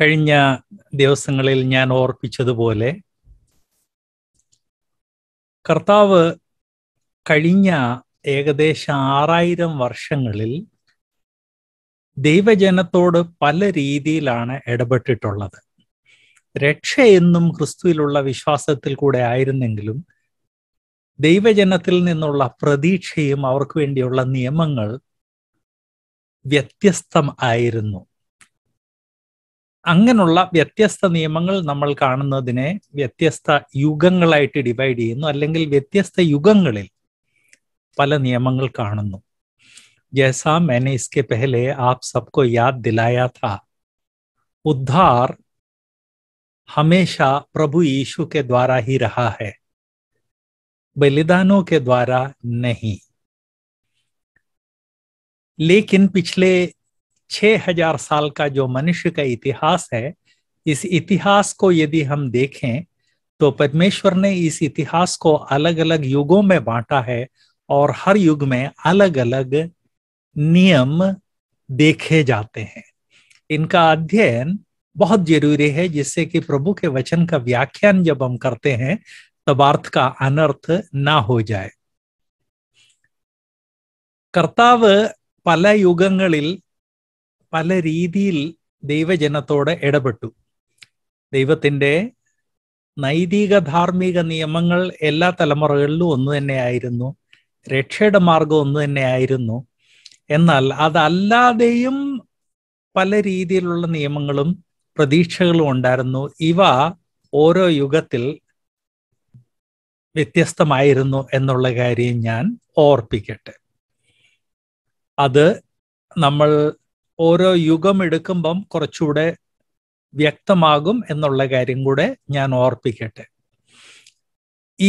കഴിഞ്ഞ ദിവസങ്ങളിൽ ഞാൻ ഓർപ്പിച്ചതുപോലെ കർത്താവ് കഴിഞ്ഞ ഏകദേശം ആറായിരം വർഷങ്ങളിൽ ദൈവജനത്തോട് പല രീതിയിലാണ് ഇടപെട്ടിട്ടുള്ളത് രക്ഷ എന്നും ക്രിസ്തുവിലുള്ള വിശ്വാസത്തിൽ കൂടെ ആയിരുന്നെങ്കിലും ദൈവജനത്തിൽ നിന്നുള്ള പ്രതീക്ഷയും അവർക്ക് വേണ്ടിയുള്ള നിയമങ്ങൾ വ്യത്യസ്തം ആയിരുന്നു അങ്ങനെയുള്ള വ്യത്യസ്ത നിയമങ്ങൾ നമ്മൾ കാണുന്നതിനെ വ്യത്യസ്ത യുഗങ്ങളായിട്ട് ഡിവൈഡ് ചെയ്യുന്നു അല്ലെങ്കിൽ വ്യത്യസ്ത യുഗങ്ങളിൽ പല നിയമങ്ങൾ കാണുന്നു. जैसा मैंने इसके पहले आप सबको याद दिलाया था उद्धार हमेशा प्रभु यीशु के द्वारा ही रहा है बलिदानों के द्वारा नहीं लेकिन पिछले छः हजार साल का जो मनुष्य का इतिहास है इस इतिहास को यदि हम देखें तो परमेश्वर ने इस इतिहास को अलग अलग युगों में बांटा है और हर युग में अलग अलग नियम देखे जाते हैं इनका अध्ययन बहुत जरूरी है जिससे कि प्रभु के वचन का व्याख्यान जब हम करते हैं तब अर्थ का अनर्थ ना हो जाए कर्ताव पल യുഗങ്ങളിൽ പല രീതിയിൽ ദൈവജനത്തോട് ഇടപെട്ടു ദൈവത്തിൻ്റെ നൈതിക ധാർമ്മിക നിയമങ്ങൾ എല്ലാ തലമുറകളിലും ഒന്ന് തന്നെയായിരുന്നു രക്ഷയുടെ മാർഗം ഒന്ന് തന്നെയായിരുന്നു എന്നാൽ അതല്ലാതെയും പല രീതിയിലുള്ള നിയമങ്ങളും പ്രതീക്ഷകളും ഉണ്ടായിരുന്നു ഇവ ഓരോ യുഗത്തിൽ വ്യത്യസ്തമായിരുന്നു എന്നുള്ള കാര്യം ഞാൻ ഓർപ്പിക്കട്ടെ അത് നമ്മൾ ഓരോ യുഗം എടുക്കുമ്പം കുറച്ചുകൂടെ വ്യക്തമാകും എന്നുള്ള കാര്യം കൂടെ ഞാൻ ഓർപ്പിക്കട്ടെ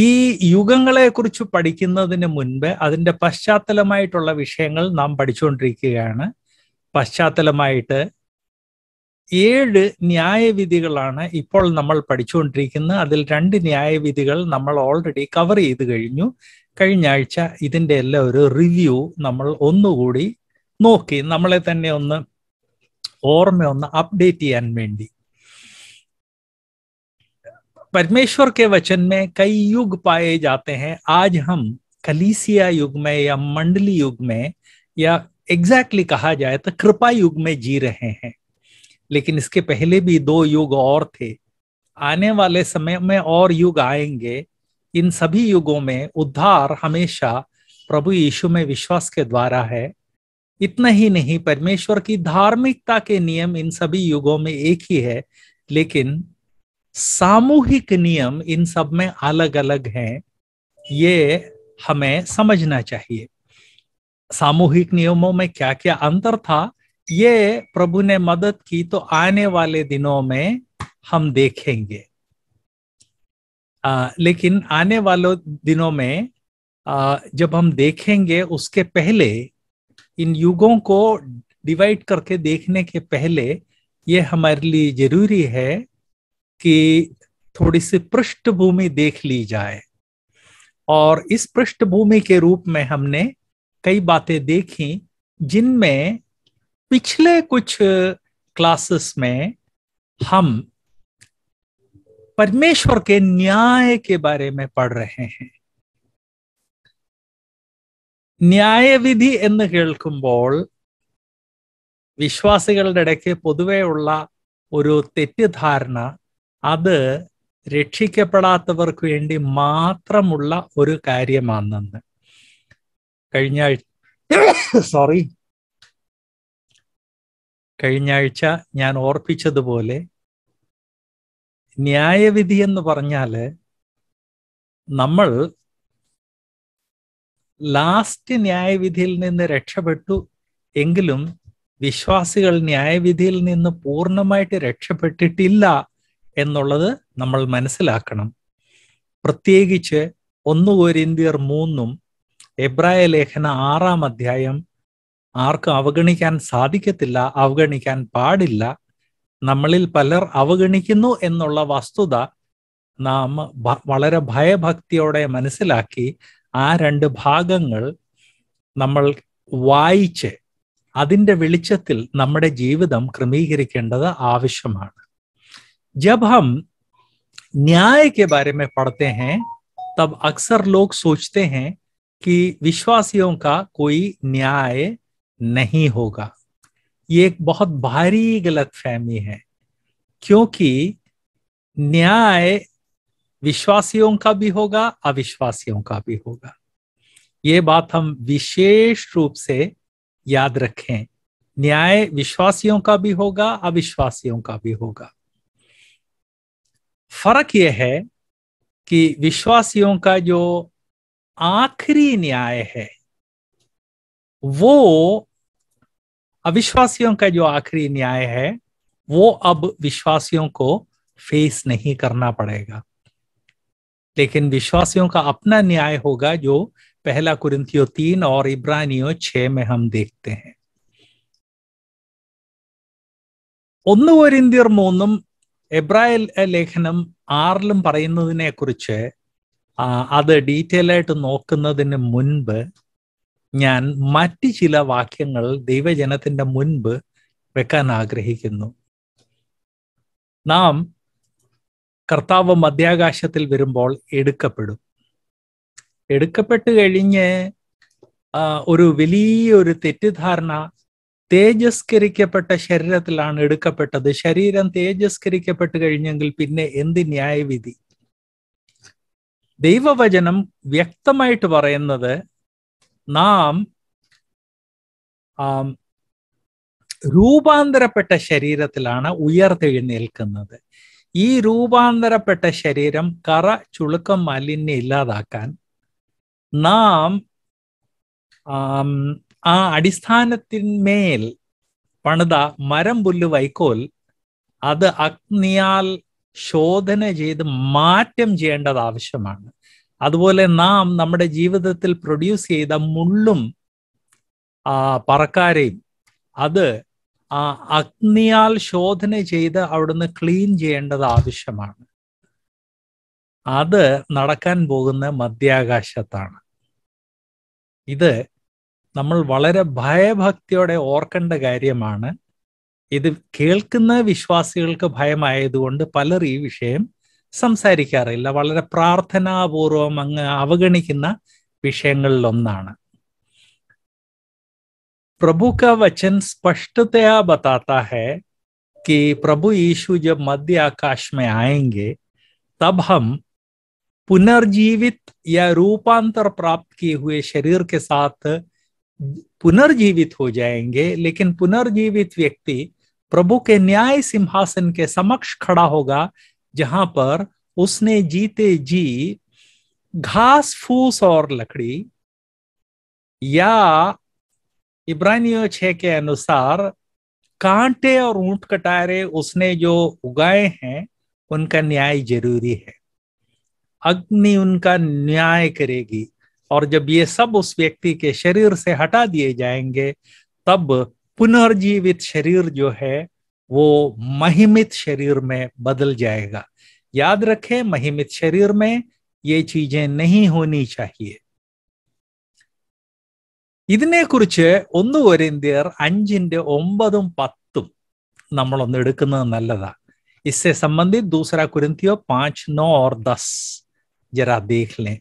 ഈ യുഗങ്ങളെ കുറിച്ച് പഠിക്കുന്നതിന് മുൻപ് അതിൻ്റെ പശ്ചാത്തലമായിട്ടുള്ള വിഷയങ്ങൾ നാം പഠിച്ചുകൊണ്ടിരിക്കുകയാണ് പശ്ചാത്തലമായിട്ട് ഏഴ് ന്യായവിധികളാണ് ഇപ്പോൾ നമ്മൾ പഠിച്ചുകൊണ്ടിരിക്കുന്നത് അതിൽ രണ്ട് ന്യായവിധികൾ നമ്മൾ ഓൾറെഡി കവർ ചെയ്ത് കഴിഞ്ഞു കഴിഞ്ഞ ആഴ്ച ഇതിൻ്റെ എല്ലാം ഒരു റിവ്യൂ നമ്മൾ ഒന്നുകൂടി നോക്കി നമ്മളെ തന്നെ ഒന്ന് परमेश्वर के वचन में कई युग पाए जाते हैं आज हम कलीसिया युग में या मंडली युग में या एग्जैक्टली exactly कहा जाए तो कृपा युग में जी रहे हैं लेकिन इसके पहले भी दो युग और थे आने वाले समय में और युग आएंगे इन सभी युगों में उद्धार हमेशा प्रभु यीशु में विश्वास के द्वारा है इतना ही नहीं परमेश्वर की धार्मिकता के नियम इन सभी युगों में एक ही है लेकिन सामूहिक नियम इन सब में अलग अलग हैं ये हमें समझना चाहिए सामूहिक नियमों में क्या क्या अंतर था ये प्रभु ने मदद की तो आने वाले दिनों में हम देखेंगे आ, लेकिन आने वाले दिनों में आ, जब हम देखेंगे उसके पहले इन युगों को डिवाइड करके देखने के पहले ये हमारे लिए जरूरी है कि थोड़ी सी पृष्ठभूमि देख ली जाए और इस पृष्ठभूमि के रूप में हमने कई बातें देखी जिनमें पिछले कुछ क्लासेस में हम परमेश्वर के न्याय के बारे में पढ़ रहे हैं ന്യായവിധി എന്ന് കേൾക്കുമ്പോൾ വിശ്വാസികളുടെ ഇടയ്ക്ക് പൊതുവെയുള്ള ഒരു തെറ്റിദ്ധാരണ അത് രക്ഷിക്കപ്പെടാത്തവർക്ക് വേണ്ടി മാത്രമുള്ള ഒരു കാര്യമാണെന്ന് കഴിഞ്ഞ സോറി കഴിഞ്ഞ ആഴ്ച ഞാൻ ഓർപ്പിച്ചതുപോലെ ന്യായവിധി എന്ന് പറഞ്ഞാൽ നമ്മൾ ലാസ്റ്റ് ന്യായവിധിയിൽ നിന്ന് രക്ഷപ്പെട്ടു എങ്കിലും വിശ്വാസികൾ ന്യായവിധിയിൽ നിന്ന് പൂർണ്ണമായിട്ട് രക്ഷപ്പെട്ടിട്ടില്ല എന്നുള്ളത് നമ്മൾ മനസ്സിലാക്കണം പ്രത്യേകിച്ച് ഒന്ന് ഒരിന്ത്യർ മൂന്നും എബ്രായ ലേഖന ആറാം അധ്യായം ആർക്കും അവഗണിക്കാൻ സാധിക്കത്തില്ല അവഗണിക്കാൻ പാടില്ല നമ്മളിൽ പലർ അവഗണിക്കുന്നു എന്നുള്ള വസ്തുത നാം വളരെ ഭയഭക്തിയോടെ മനസ്സിലാക്കി ആ രണ്ട് ഭാഗങ്ങൾ നമ്മൾ വായിച്ച് അതിൻ്റെ വെളിച്ചത്തിൽ നമ്മുടെ ജീവിതം जब हम न्याय के बारे में पढ़ते हैं तब अक्सर लोग सोचते हैं कि विश्वासियों का कोई न्याय नहीं होगा ये एक बहुत भारी गलत फहमी है क्योंकि न्याय विश्वासियों का भी होगा अविश्वासियों का भी होगा ये बात हम विशेष रूप से याद रखें न्याय विश्वासियों का भी होगा अविश्वासियों का भी होगा फर्क यह है कि विश्वासियों का जो आखिरी न्याय है वो अविश्वासियों का जो आखिरी न्याय है वो अब विश्वासियों को फेस नहीं करना पड़ेगा लेकिन विश्वासियों का अपना न्याय होगा जो पहला कुरिंथियो तीन और इब्रानियों छ में हम देखते हैं ഒന്ന് മൂന്നും എബ്രായൽ ലേഖനം ആറിലും പറയുന്നതിനെ കുറിച്ച് അത് ഡീറ്റെയിൽ ആയിട്ട് നോക്കുന്നതിന് മുൻപ് ഞാൻ മറ്റ് ചില വാക്യങ്ങൾ ദൈവജനത്തിന്റെ മുൻപ് വെക്കാൻ ആഗ്രഹിക്കുന്നു നാം കർത്താവ് മധ്യാകാശത്തിൽ വരുമ്പോൾ എടുക്കപ്പെടും എടുക്കപ്പെട്ട് കഴിഞ്ഞ് ഒരു വലിയൊരു തെറ്റിദ്ധാരണ തേജസ്കരിക്കപ്പെട്ട ശരീരത്തിലാണ് എടുക്കപ്പെട്ടത് ശരീരം തേജസ്കരിക്കപ്പെട്ട് കഴിഞ്ഞെങ്കിൽ പിന്നെ എന്ത് ന്യായവിധി ദൈവവചനം വ്യക്തമായിട്ട് പറയുന്നത് നാം രൂപാന്തരപ്പെട്ട ശരീരത്തിലാണ് ഉയർത്തെഴുന്നേൽക്കുന്നത് ഈ രൂപാന്തരപ്പെട്ട ശരീരം കറ ചുളുക്കം മാലിന്യം ഇല്ലാതാക്കാൻ നാം ആ അടിസ്ഥാനത്തിന്മേൽ പണിത മരം പുല്ല് വൈക്കോൽ അത് അഗ്നിയാൽ ശോധന ചെയ്ത് മാറ്റം ചെയ്യേണ്ടത് ആവശ്യമാണ് അതുപോലെ നാം നമ്മുടെ ജീവിതത്തിൽ പ്രൊഡ്യൂസ് ചെയ്ത മുള്ളും പറക്കാരെയും അത് ആ അഗ്നിയാൽ ശോധന ചെയ്ത് അവിടുന്ന് ക്ലീൻ ചെയ്യേണ്ടത് ആവശ്യമാണ് അത് നടക്കാൻ പോകുന്ന മധ്യാകാശത്താണ് ഇത് നമ്മൾ വളരെ ഭയഭക്തിയോടെ ഓർക്കേണ്ട കാര്യമാണ് ഇത് കേൾക്കുന്ന വിശ്വാസികൾക്ക് ഭയമായതുകൊണ്ട് പലർ ഈ വിഷയം സംസാരിക്കാറില്ല വളരെ പ്രാർത്ഥനാപൂർവം അങ്ങ് അവഗണിക്കുന്ന വിഷയങ്ങളിലൊന്നാണ് प्रभु का वचन स्पष्टतया बताता है कि प्रभु यीशु जब मध्य आकाश में आएंगे तब हम पुनर्जीवित या रूपांतर प्राप्त किए हुए शरीर के साथ पुनर्जीवित हो जाएंगे लेकिन पुनर्जीवित व्यक्ति प्रभु के न्याय सिंहासन के समक्ष खड़ा होगा जहां पर उसने जीते जी घास फूस और लकड़ी या इब्रानियों छः के अनुसार कांटे और ऊंट कटारे उसने जो उगाए हैं उनका न्याय जरूरी है अग्नि उनका न्याय करेगी और जब ये सब उस व्यक्ति के शरीर से हटा दिए जाएंगे तब पुनर्जीवित शरीर जो है वो महिमित शरीर में बदल जाएगा याद रखें महिमित शरीर में ये चीजें नहीं होनी चाहिए ഇതിനെക്കുറിച്ച് ഒന്ന് ഒരിന്ത്യർ അഞ്ചിന്റെ ഒമ്പതും പത്തും നമ്മളൊന്ന് എടുക്കുന്നത് നല്ലതാ ഇസേ സംബന്ധി ദൂസരാ कुरिंतियो पांच നോ ഓർ ദസ് ജരാ ദേഹ്ലെ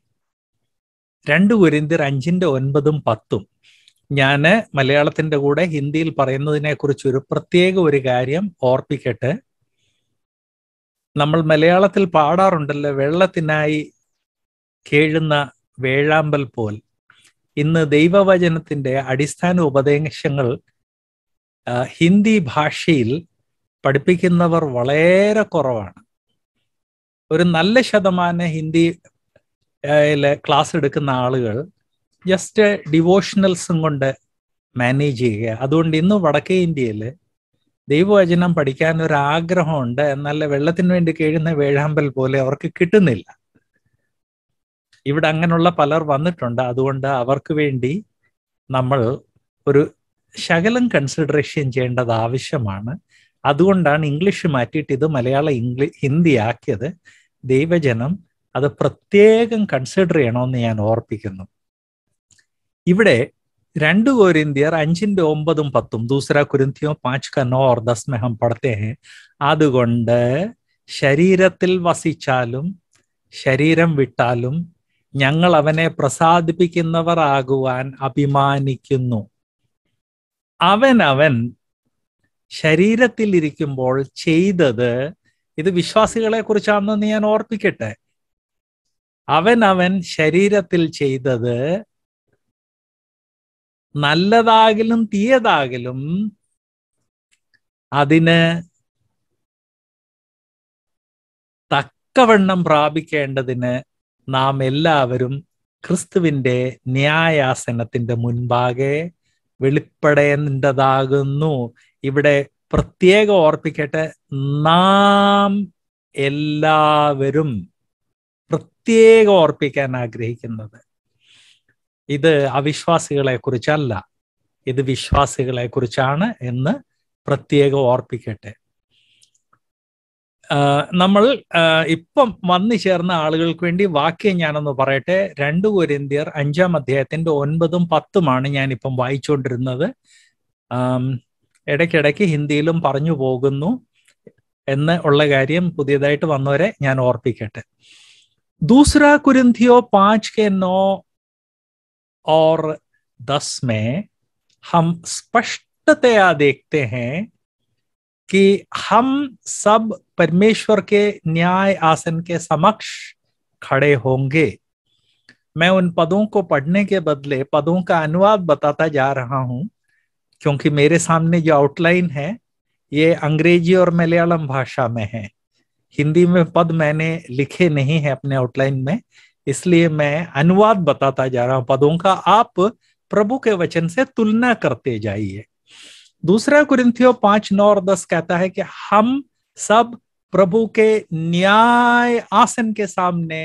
രണ്ട് കുരിന്തിർ അഞ്ചിന്റെ ഒൻപതും പത്തും ഞാൻ മലയാളത്തിന്റെ കൂടെ ഹിന്ദിയിൽ പറയുന്നതിനെ കുറിച്ച് ഒരു പ്രത്യേക ഒരു കാര്യം ഓർപ്പിക്കട്ടെ നമ്മൾ മലയാളത്തിൽ പാടാറുണ്ടല്ലോ വെള്ളത്തിനായി കേഴുന്ന വേഴാമ്പൽ പോൽ ഇന്ന് ദൈവവചനത്തിന്റെ അടിസ്ഥാന ഉപദേശങ്ങൾ ഹിന്ദി ഭാഷയിൽ പഠിപ്പിക്കുന്നവർ വളരെ കുറവാണ് ഒരു നല്ല ശതമാനം ഹിന്ദി ക്ലാസ് എടുക്കുന്ന ആളുകൾ ജസ്റ്റ് ഡിവോഷണൽസും കൊണ്ട് മാനേജ് ചെയ്യുക അതുകൊണ്ട് ഇന്ന് വടക്കേ ഇന്ത്യയിൽ ദൈവവചനം പഠിക്കാൻ ഒരു ആഗ്രഹമുണ്ട് എന്നാൽ വെള്ളത്തിന് വേണ്ടി കഴിയുന്ന വേഴാമ്പൽ പോലെ അവർക്ക് കിട്ടുന്നില്ല ഇവിടെ അങ്ങനെയുള്ള പലർ വന്നിട്ടുണ്ട് അതുകൊണ്ട് അവർക്ക് വേണ്ടി നമ്മൾ ഒരു ശകലം കൺസിഡറേഷൻ ചെയ്യേണ്ടത് ആവശ്യമാണ് അതുകൊണ്ടാണ് ഇംഗ്ലീഷ് മാറ്റിയിട്ട് ഇത് മലയാള ഇംഗ്ലീഷ് ഹിന്ദി ആക്കിയത് ദൈവജനം അത് പ്രത്യേകം കൺസിഡർ ചെയ്യണമെന്ന് ഞാൻ ഓർപ്പിക്കുന്നു ഇവിടെ രണ്ട് കോരിന്തിയർ അഞ്ചിന്റെ ഒമ്പതും പത്തും ദൂസര കുരിന്തിയോ പാച്ച് കനോ ഓർ ദസ്മേഹം പടത്തെ അതുകൊണ്ട് ശരീരത്തിൽ വസിച്ചാലും ശരീരം വിട്ടാലും ഞങ്ങൾ അവനെ പ്രസാദിപ്പിക്കുന്നവർ ആകുവാൻ അഭിമാനിക്കുന്നു അവനവൻ ശരീരത്തിലിരിക്കുമ്പോൾ ചെയ്തത് ഇത് വിശ്വാസികളെ കുറിച്ചാണെന്ന് ഞാൻ ഓർപ്പിക്കട്ടെ അവനവൻ ശരീരത്തിൽ ചെയ്തത് നല്ലതാകിലും തീയതാകിലും അതിന് തക്കവണ്ണം പ്രാപിക്കേണ്ടതിന് നാം എല്ലാവരും ക്രിസ്തുവിന്റെ ന്യായാസനത്തിന്റെ മുൻപാകെ വെളിപ്പെടേണ്ടതാകുന്നു ഇവിടെ പ്രത്യേകം ഓർപ്പിക്കട്ടെ നാം എല്ലാവരും പ്രത്യേകം ഓർപ്പിക്കാൻ ആഗ്രഹിക്കുന്നത് ഇത് അവിശ്വാസികളെ കുറിച്ചല്ല ഇത് വിശ്വാസികളെ കുറിച്ചാണ് എന്ന് പ്രത്യേകം ഓർപ്പിക്കട്ടെ നമ്മൾ ഇപ്പം വന്നു ചേർന്ന ആളുകൾക്ക് വേണ്ടി വാക്യം ഞാനൊന്ന് പറയട്ടെ രണ്ടു കുരിന്തിയർ അഞ്ചാം അധ്യായത്തിന്റെ ഒൻപതും പത്തുമാണ് ഞാൻ ഇപ്പം വായിച്ചുകൊണ്ടിരുന്നത് ഇടയ്ക്കിടയ്ക്ക് ഹിന്ദിയിലും പറഞ്ഞു പോകുന്നു എന്ന് ഉള്ള കാര്യം പുതിയതായിട്ട് വന്നവരെ ഞാൻ ഓർപ്പിക്കട്ടെ ദൂസ്ര കുരിന്തിയോ പാച്ച് കെ നോ और ദസ്മേ में हम स्पष्टतया देखते हैं कि हम सब परमेश्वर के न्याय आसन के समक्ष खड़े होंगे मैं उन पदों को पढ़ने के बदले पदों का अनुवाद बताता जा रहा हूं क्योंकि मेरे सामने जो आउटलाइन है ये अंग्रेजी और मलयालम भाषा में है हिंदी में पद मैंने लिखे नहीं है अपने आउटलाइन में इसलिए मैं अनुवाद बताता जा रहा हूं पदों का आप प्रभु के वचन से तुलना करते जाइए दूसरा कुरिंथियो पांच नौ और दस कहता है कि हम सब प्रभु के न्याय आसन के सामने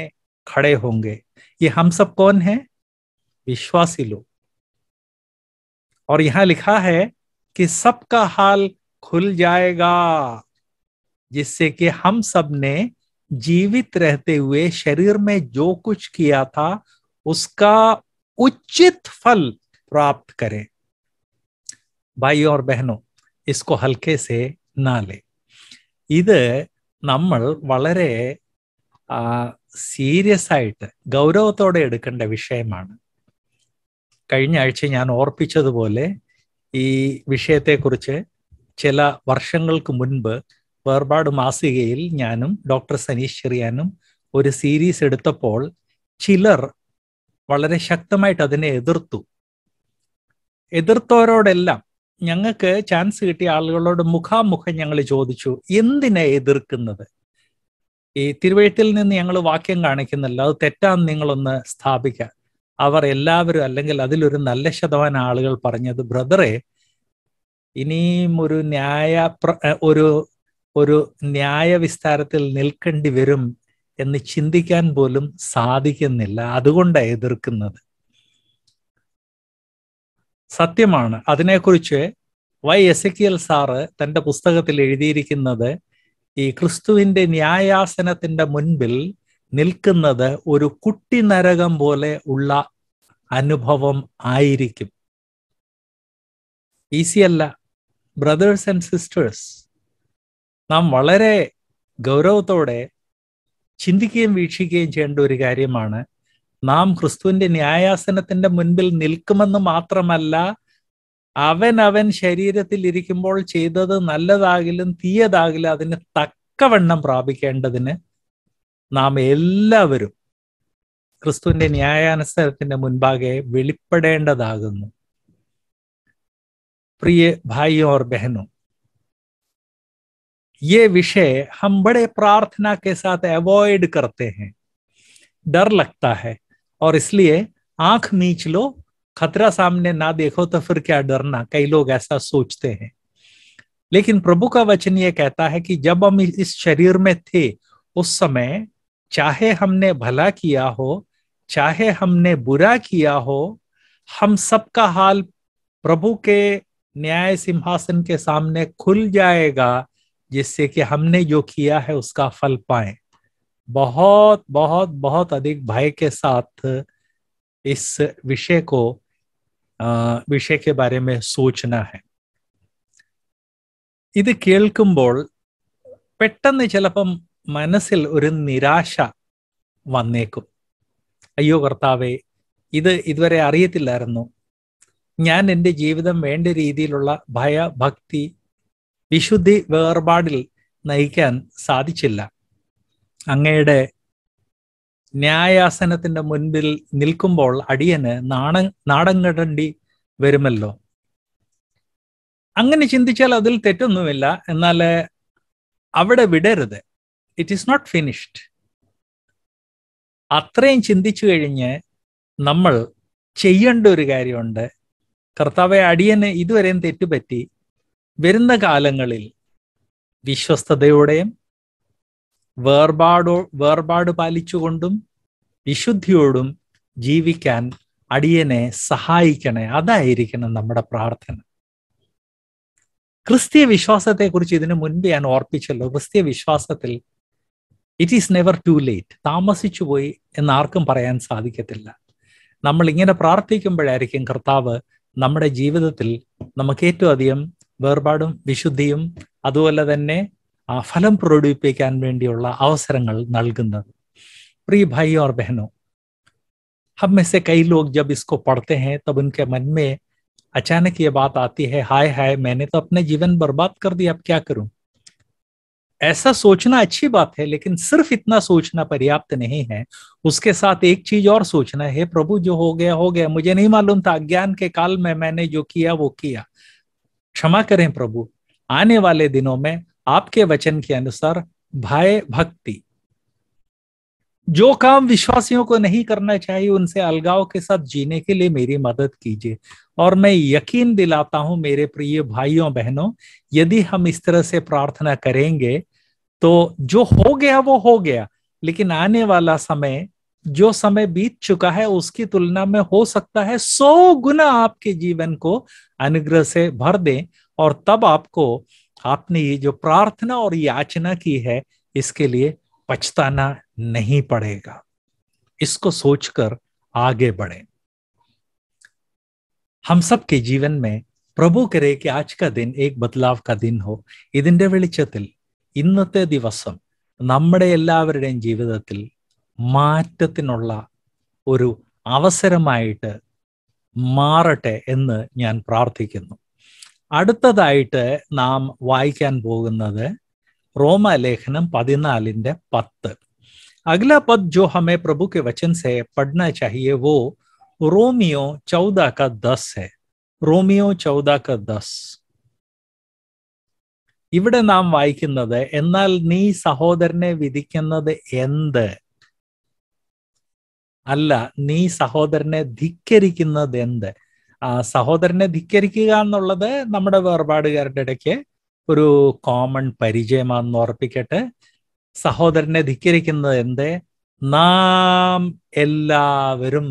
खड़े होंगे ये हम सब कौन है विश्वासी लोग और यहां लिखा है कि सबका हाल खुल जाएगा जिससे कि हम सब ने जीवित रहते हुए शरीर में जो कुछ किया था उसका उचित फल प्राप्त करें ഭായി ഓർ ബഹനോ ഇസ്കോ ഹൽക്കെ സേ നാലെ ഇത് നമ്മൾ വളരെ സീരിയസ് ആയിട്ട് ഗൗരവത്തോടെ എടുക്കേണ്ട വിഷയമാണ് കഴിഞ്ഞ ആഴ്ച ഞാൻ ഓർപ്പിച്ചതുപോലെ ഈ വിഷയത്തെക്കുറിച്ച് ചില വർഷങ്ങൾക്ക് മുൻപ് വേർപാട് മാസികയിൽ ഞാനും ഡോക്ടർ സനീഷ് ചെറിയാനും ഒരു സീരീസ് എടുത്തപ്പോൾ ചിലർ വളരെ ശക്തമായിട്ട് അതിനെ എതിർത്തു എതിർത്തവരോടെല്ലാം ഞങ്ങൾക്ക് ചാൻസ് കിട്ടിയ ആളുകളോട് മുഖാമുഖം ഞങ്ങൾ ചോദിച്ചു എന്തിനെ എതിർക്കുന്നത് ഈ തിരുവഴുത്തിൽ നിന്ന് ഞങ്ങൾ വാക്യം കാണിക്കുന്നില്ല അത് തെറ്റാന്ന് നിങ്ങളൊന്ന് സ്ഥാപിക്കുക അവർ എല്ലാവരും അല്ലെങ്കിൽ അതിലൊരു നല്ല ശതമാനം ആളുകൾ പറഞ്ഞത് ബ്രദറെ ഇനിയും ഒരു ന്യായ ഒരു ഒരു ന്യായ വിസ്താരത്തിൽ നിൽക്കേണ്ടി വരും എന്ന് ചിന്തിക്കാൻ പോലും സാധിക്കുന്നില്ല അതുകൊണ്ടാണ് എതിർക്കുന്നത് സത്യമാണ് അതിനെക്കുറിച്ച് Y S K L sir തൻ്റെ പുസ്തകത്തിൽ എഴുതിയിരിക്കുന്നത് ഈ ക്രിസ്തുവിൻ്റെ ന്യായാസനത്തിൻ്റെ മുൻപിൽ നിൽക്കുന്നത് ഒരു കുട്ടി നരകം പോലെ ഉള്ള അനുഭവം ആയിരിക്കും ഈസിയല്ല ബ്രദേഴ്സ് ആൻഡ് സിസ്റ്റേഴ്സ് നാം വളരെ ഗൗരവത്തോടെ ചിന്തിക്കുകയും വീക്ഷിക്കുകയും ചെയ്യേണ്ട ഒരു കാര്യമാണ് നാം ക്രിസ്തുവിന്റെ ന്യായാസനത്തിന്റെ മുൻപിൽ നിൽക്കുമെന്ന് മാത്രമല്ല അവൻ അവൻ ശരീരത്തിൽ ഇരിക്കുമ്പോൾ ചെയ്തത് നല്ലതാകിലും തീയതാകിലും അതിന് തക്കവണ്ണം പ്രാപിക്കേണ്ടതിന് നാം എല്ലാവരും ക്രിസ്തുവിന്റെ ന്യായാനുസരത്തിന്റെ മുൻപാകെ വെളിപ്പെടേണ്ടതാകുന്നു പ്രിയ ഭായിയോർ और बहनों വിഷയ ഹംബടെ പ്രാർത്ഥന കെ സാത്ത് അവോയ്ഡ് साथ ഹെ ഡർ हैं डर और इसलिए आंख नीच लो खतरा सामने ना देखो तो फिर क्या डरना कई लोग ऐसा सोचते हैं लेकिन प्रभु का वचन ये कहता है कि जब हम इस शरीर में थे उस समय चाहे हमने भला किया हो चाहे हमने बुरा किया हो हम सबका हाल प्रभु के न्याय सिंहासन के सामने खुल जाएगा जिससे कि हमने जो किया है उसका फल पाए बहुत बहुत बहुत अधिक भय के साथ इस विषय को വിഷയ ബാരെ മേ സൂചന ഹെ ഇത് കേൾക്കുമ്പോൾ പെട്ടെന്ന് ചിലപ്പം മനസ്സിൽ ഒരു നിരാശ വന്നേക്കും അയ്യോ കർത്താവെ ഇത് ഇതുവരെ അറിയത്തില്ലായിരുന്നു ഞാൻ എൻ്റെ ജീവിതം വേണ്ട രീതിയിലുള്ള ഭയ ഭക്തി വിശുദ്ധി വേർപാടിൽ നയിക്കാൻ സാധിച്ചില്ല അങ്ങയുടെ ന്യായാസനത്തിന്റെ മുൻപിൽ നിൽക്കുമ്പോൾ അടിയന് നാണ നാടങ്ങടണ്ടി വരുമല്ലോ അങ്ങനെ ചിന്തിച്ചാൽ അതിൽ തെറ്റൊന്നുമില്ല എന്നാൽ അവിടെ വിടരുത് ഇറ്റ് ഈസ് നോട്ട് ഫിനിഷ്ഡ് അത്രയും ചിന്തിച്ചു കഴിഞ്ഞ് നമ്മൾ ചെയ്യേണ്ട ഒരു കാര്യമുണ്ട് കർത്താവെ അടിയന് ഇതുവരെയും തെറ്റുപറ്റി വരുന്ന കാലങ്ങളിൽ വിശ്വസ്തയോടെയും വേർപാടോ വേർപാട് പാലിച്ചുകൊണ്ടും വിശുദ്ധിയോടും ജീവിക്കാൻ അടിയനെ സഹായിക്കണേ അതായിരിക്കണം നമ്മുടെ പ്രാർത്ഥന ക്രിസ്തീയ വിശ്വാസത്തെക്കുറിച്ച് ഇതിനു മുൻപ് ഞാൻ ഓർപ്പിച്ചല്ലോ ക്രിസ്തീയ വിശ്വാസത്തിൽ it is never too late താമസിച്ചു പോയി എന്ന് ആർക്കും പറയാൻ സാധിക്കത്തില്ല നമ്മൾ ഇങ്ങനെ പ്രാർത്ഥിക്കുമ്പോഴായിരിക്കും കർത്താവ് നമ്മുടെ ജീവിതത്തിൽ നമുക്ക് ഏറ്റവും അധികം വേർപാടും വിശുദ്ധിയും അതുപോലെ തന്നെ ആ ഫലം പ്രകടിപ്പിക്കാൻ വേണ്ടിയുള്ള അവസരങ്ങൾ നൽകുന്നത് प्रिय भाई और बहनों हम में से कई लोग जब इसको पढ़ते हैं तब उनके मन में अचानक ये बात आती है हाय हाय मैंने तो अपने जीवन बर्बाद कर दिया अब क्या करूं ऐसा सोचना अच्छी बात है लेकिन सिर्फ इतना सोचना पर्याप्त नहीं है उसके साथ एक चीज और सोचना है प्रभु जो हो गया हो गया मुझे नहीं मालूम था अज्ञान के काल में मैंने जो किया वो किया क्षमा करें प्रभु आने वाले दिनों में आपके वचन के अनुसार भय भक्ति जो काम विश्वासियों को नहीं करना चाहिए उनसे अलगाव के साथ जीने के लिए मेरी मदद कीजिए और मैं यकीन दिलाता हूं मेरे प्रिय भाइयों बहनों यदि हम इस तरह से प्रार्थना करेंगे तो जो हो गया वो हो गया लेकिन आने वाला समय जो समय बीत चुका है उसकी तुलना में हो सकता है सौ गुना आपके जीवन को अनुग्रह से भर दें और तब आपको आपने ये जो प्रार्थना और याचना की है इसके लिए पछताना नहीं पड़ेगा इसको सोचकर आगे बढ़े हम सब के ജീവൻ में പ്രഭു കരെ കി ആജ് കാ ദിൻ ഏക് ബദലാവ് കാ ദിൻ ഹോ ഇതിന്റെ വെളിച്ചത്തിൽ ഇന്നത്തെ ദിവസം നമ്മുടെ എല്ലാവരുടെയും ജീവിതത്തിൽ മാറ്റത്തിനുള്ള ഒരു അവസരമായിട്ട് മാറട്ടെ എന്ന് ഞാൻ പ്രാർത്ഥിക്കുന്നു അടുത്തതായിട്ട് നാം വായിക്കാൻ പോകുന്നത് റോമലേഖനം പതിനാലിന്റെ പത്ത് अगला पद जो हमें प्रभु के वचन से पढ़ना चाहिए वो रोमियो चौदह का दस है റോമിയോ ചൗദാക്ക ദസ് ഇവിടെ നാം വായിക്കുന്നത് എന്നാൽ നീ സഹോദരനെ വിധിക്കുന്നത് എന്ത് അല്ല നീ സഹോദരനെ ധിക്കരിക്കുന്നത് എന്ത് ആ സഹോദരനെ ധിക്കരിക്കുക എന്നുള്ളത് നമ്മുടെ വേർപാടുകാരുടെ ഇടയ്ക്ക് ഒരു കോമൺ പരിചയമാണെന്ന് ഓർപ്പിക്കട്ടെ സഹോദരനെ ധിക്കരിക്കുന്നത് എന്ത് നാം എല്ലാവരും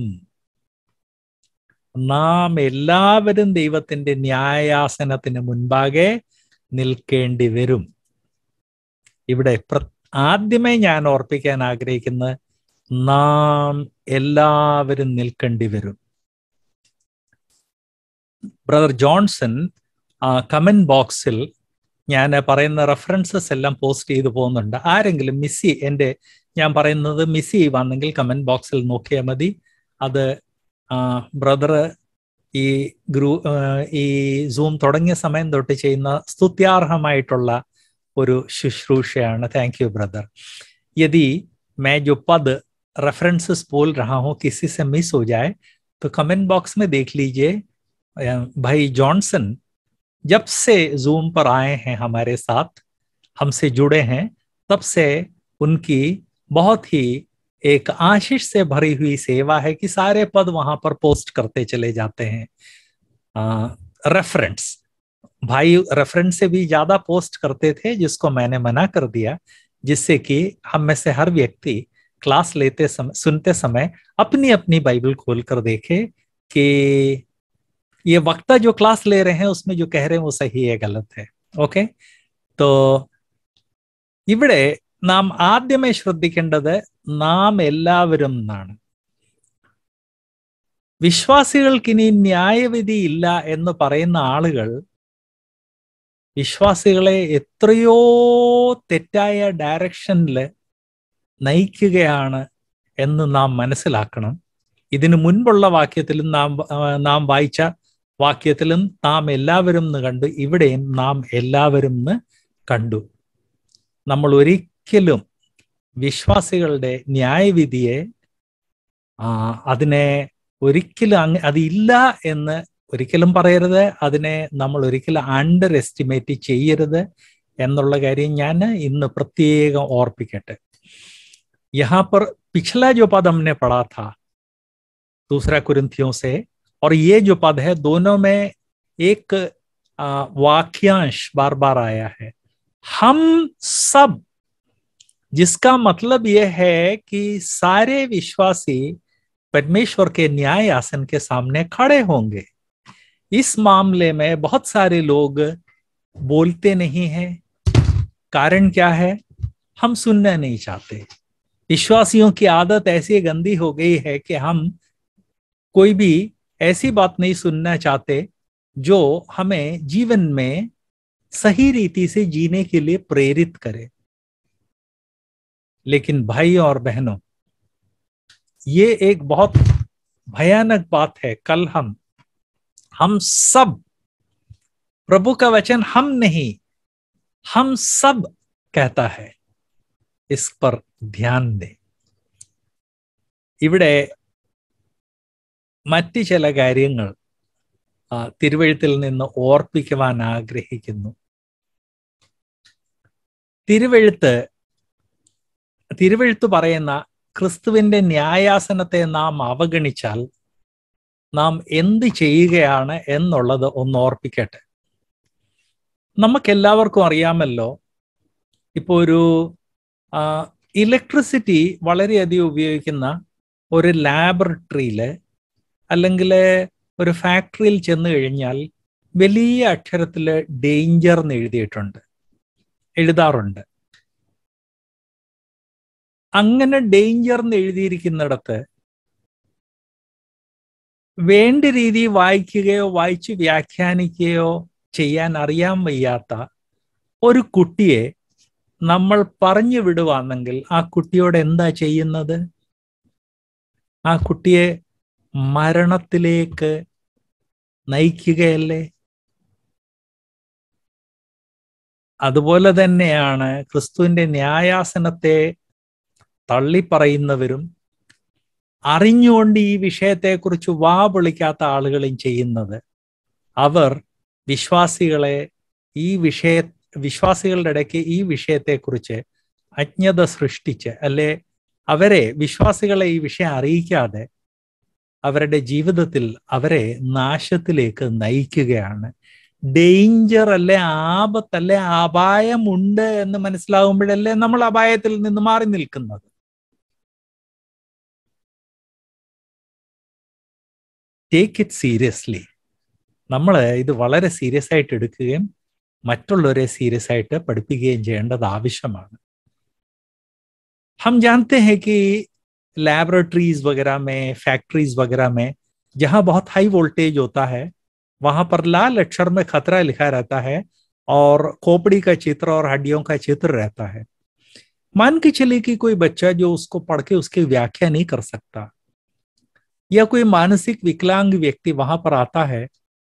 നാം എല്ലാവരും ദൈവത്തിന്റെ ന്യായാസനത്തിന് മുൻപാകെ നിൽക്കേണ്ടി വരും ഇവിടെ ആദ്യമേ ഞാൻ ഓർപ്പിക്കാൻ ആഗ്രഹിക്കുന്നത് നാം എല്ലാവരും നിൽക്കേണ്ടി വരും ബ്രദർ ജോൺസൺ കമന്റ് ബോക്സിൽ ഞാൻ പറയുന്ന റെഫറൻസസ് എല്ലാം പോസ്റ്റ് ചെയ്തു പോകുന്നുണ്ട് ആരെങ്കിലും മിസ് ചെയ് എൻ്റെ ഞാൻ പറയുന്നത് മിസ് ചെയ്യുവാണെങ്കിൽ കമന്റ് ബോക്സിൽ നോക്കിയാൽ മതി അത് ബ്രദർ ഈ ഗ്രൂ ഈ സൂം തുടങ്ങിയ സമയം തൊട്ട് ചെയ്യുന്ന സ്തുത്യാർഹമായിട്ടുള്ള ഒരു ശുശ്രൂഷയാണ് താങ്ക് യു ബ്രദർ യദി മേ ജോ പദ് റെഫറൻസസ് പോൽ രഹാ ഹോ കിസി സെ മിസ് ഹോ ജായ് तो कमेंट बॉक्स में देख लीजिए भाई जॉनसन जब से जूम पर आए हैं हमारे साथ हमसे जुड़े हैं तब से उनकी बहुत ही एक आशीष से भरी हुई सेवा है कि सारे पद वहां पर पोस्ट करते चले जाते हैं रेफरेंस भाई रेफरेंस से भी ज्यादा पोस्ट करते थे जिसको मैंने मना कर दिया जिससे कि हम में से हर व्यक्ति क्लास लेते समय सुनते समय अपनी अपनी बाइबल खोल कर देखे कि ये वक्ता जो क्लास ले रहे हैं उसमें जो കഹരെ वो സഹി है गलत है ഓക്കെ തോ ഇവിടെ നാം ആദ്യമേ ശ്രദ്ധിക്കേണ്ടത് നാം എല്ലാവരും എന്നാണ് വിശ്വാസികൾക്ക് ഇനി ന്യായവിധി ഇല്ല എന്ന് പറയുന്ന ആളുകൾ വിശ്വാസികളെ എത്രയോ തെറ്റായ ഡയറക്ഷനിൽ നയിക്കുകയാണ് എന്ന് നാം മനസ്സിലാക്കണം ഇതിനു മുൻപുള്ള വാക്യത്തിൽ നാം നാം വായിച്ച വാക്യത്തിലും നാം എല്ലാവരും എന്ന് കണ്ടു ഇവിടെയും നാം എല്ലാവരും എന്ന് കണ്ടു നമ്മൾ ഒരിക്കലും വിശ്വാസികളുടെ ന്യായവിധിയെ അതിനെ ഒരിക്കലും അങ്ങ് അതില്ല എന്ന് ഒരിക്കലും പറയരുത് അതിനെ നമ്മൾ ഒരിക്കലും അണ്ടർ എസ്റ്റിമേറ്റ് ചെയ്യരുത് എന്നുള്ള കാര്യം ഞാൻ ഇന്ന് പ്രത്യേകം ഓർപ്പിക്കട്ടെ യഹാ പർ പിछला जो पद हमने पढ़ा था दूसरा से और ये जो पद है दोनों में एक वाक्यांश बार बार आया है हम सब जिसका मतलब यह है कि सारे विश्वासी परमेश्वर के न्याय आसन के सामने खड़े होंगे इस मामले में बहुत सारे लोग बोलते नहीं हैं कारण क्या है हम सुनना नहीं चाहते विश्वासियों की आदत ऐसी गंदी हो गई है कि हम कोई भी ऐसी बात नहीं सुनना चाहते जो हमें जीवन में सही रीति से जीने के लिए प्रेरित करे लेकिन भाई और बहनों ये एक बहुत भयानक बात है कल हम हम सब प्रभु का वचन हम नहीं हम सब कहता है इस पर ध्यान दें इवड़े മറ്റ് ചില കാര്യങ്ങൾ തിരുവഴുത്തിൽ നിന്ന് ഓർപ്പിക്കുവാൻ ആഗ്രഹിക്കുന്നു തിരുവഴുത്ത് തിരുവഴുത്ത് പറയുന്ന ക്രിസ്തുവിന്റെ ന്യായാസനത്തെ നാം അവഗണിച്ചാൽ നാം എന്ത് ചെയ്യുകയാണ് എന്നുള്ളത് ഒന്ന് ഓർപ്പിക്കട്ടെ നമുക്കെല്ലാവർക്കും അറിയാമല്ലോ ഇപ്പോൾ ഒരു ഇലക്ട്രിസിറ്റി വളരെയധികം ഉപയോഗിക്കുന്ന ഒരു ലാബറട്ടറിയിൽ അല്ലെങ്കിൽ ഒരു ഫാക്ടറിയിൽ ചെന്ന് കഴിഞ്ഞാൽ വലിയ അക്ഷരത്തിൽ ഡേഞ്ചർ എന്ന് എഴുതിയിട്ടുണ്ട് എഴുതാറുണ്ട് അങ്ങനെ ഡേഞ്ചർ എന്ന് എഴുതിയിരിക്കുന്നിടത്ത് വേണ്ട രീതി വായിക്കുകയോ വായിച്ച് വ്യാഖ്യാനിക്കുകയോ ചെയ്യാൻ അറിയാൻ വയ്യാത്ത ഒരു കുട്ടിയെ നമ്മൾ പറഞ്ഞു വിടുവാണെങ്കിൽ ആ കുട്ടിയോട് എന്താ ചെയ്യുന്നത് ആ കുട്ടിയെ മരണത്തിലേക്ക് നയിക്കുകയല്ലേ അതുപോലെ തന്നെയാണ് ക്രിസ്തുവിന്റെ ന്യായാസനത്തെ തള്ളിപ്പറയുന്നവരും അറിഞ്ഞുകൊണ്ട് ഈ വിഷയത്തെക്കുറിച്ച് വാ പൊളിക്കാത്ത ആളുകളും ചെയ്യുന്നത് അവർ വിശ്വാസികളെ ഈ വിഷയ വിശ്വാസികളുടെ ഇടയ്ക്ക് ഈ വിഷയത്തെക്കുറിച്ച് അജ്ഞത സൃഷ്ടിച്ച് അല്ലെ അവരെ വിശ്വാസികളെ ഈ വിഷയം അറിയിക്കാതെ അവരുടെ ജീവിതത്തിൽ അവരെ നാശത്തിലേക്ക് നയിക്കുകയാണ് ഡേഞ്ചർ അല്ലെ ആപത്തല്ലെ അപായമുണ്ട് എന്ന് മനസ്സിലാകുമ്പോഴല്ലേ നമ്മൾ അപായത്തിൽ നിന്ന് മാറി നിൽക്കുന്നത് ടേക്ക് ഇറ്റ് സീരിയസ്ലി നമ്മൾ ഇത് വളരെ സീരിയസ് ആയിട്ട് എടുക്കുകയും മറ്റുള്ളവരെ സീരിയസ് ആയിട്ട് പഠിപ്പിക്കുകയും ചെയ്യേണ്ടത് ആവശ്യമാണ് ഹം ജാനത്തെ ഹേക്ക് लेबोरेटरीज वगैरह में फैक्ट्रीज वगैरह में जहां बहुत हाई वोल्टेज होता है वहां पर लाल अक्षर में खतरा लिखा रहता है और खोपड़ी का चित्र और हड्डियों का चित्र रहता है मान के चले कि कोई बच्चा जो उसको पढ़ के उसकी व्याख्या नहीं कर सकता या कोई मानसिक विकलांग व्यक्ति वहां पर आता है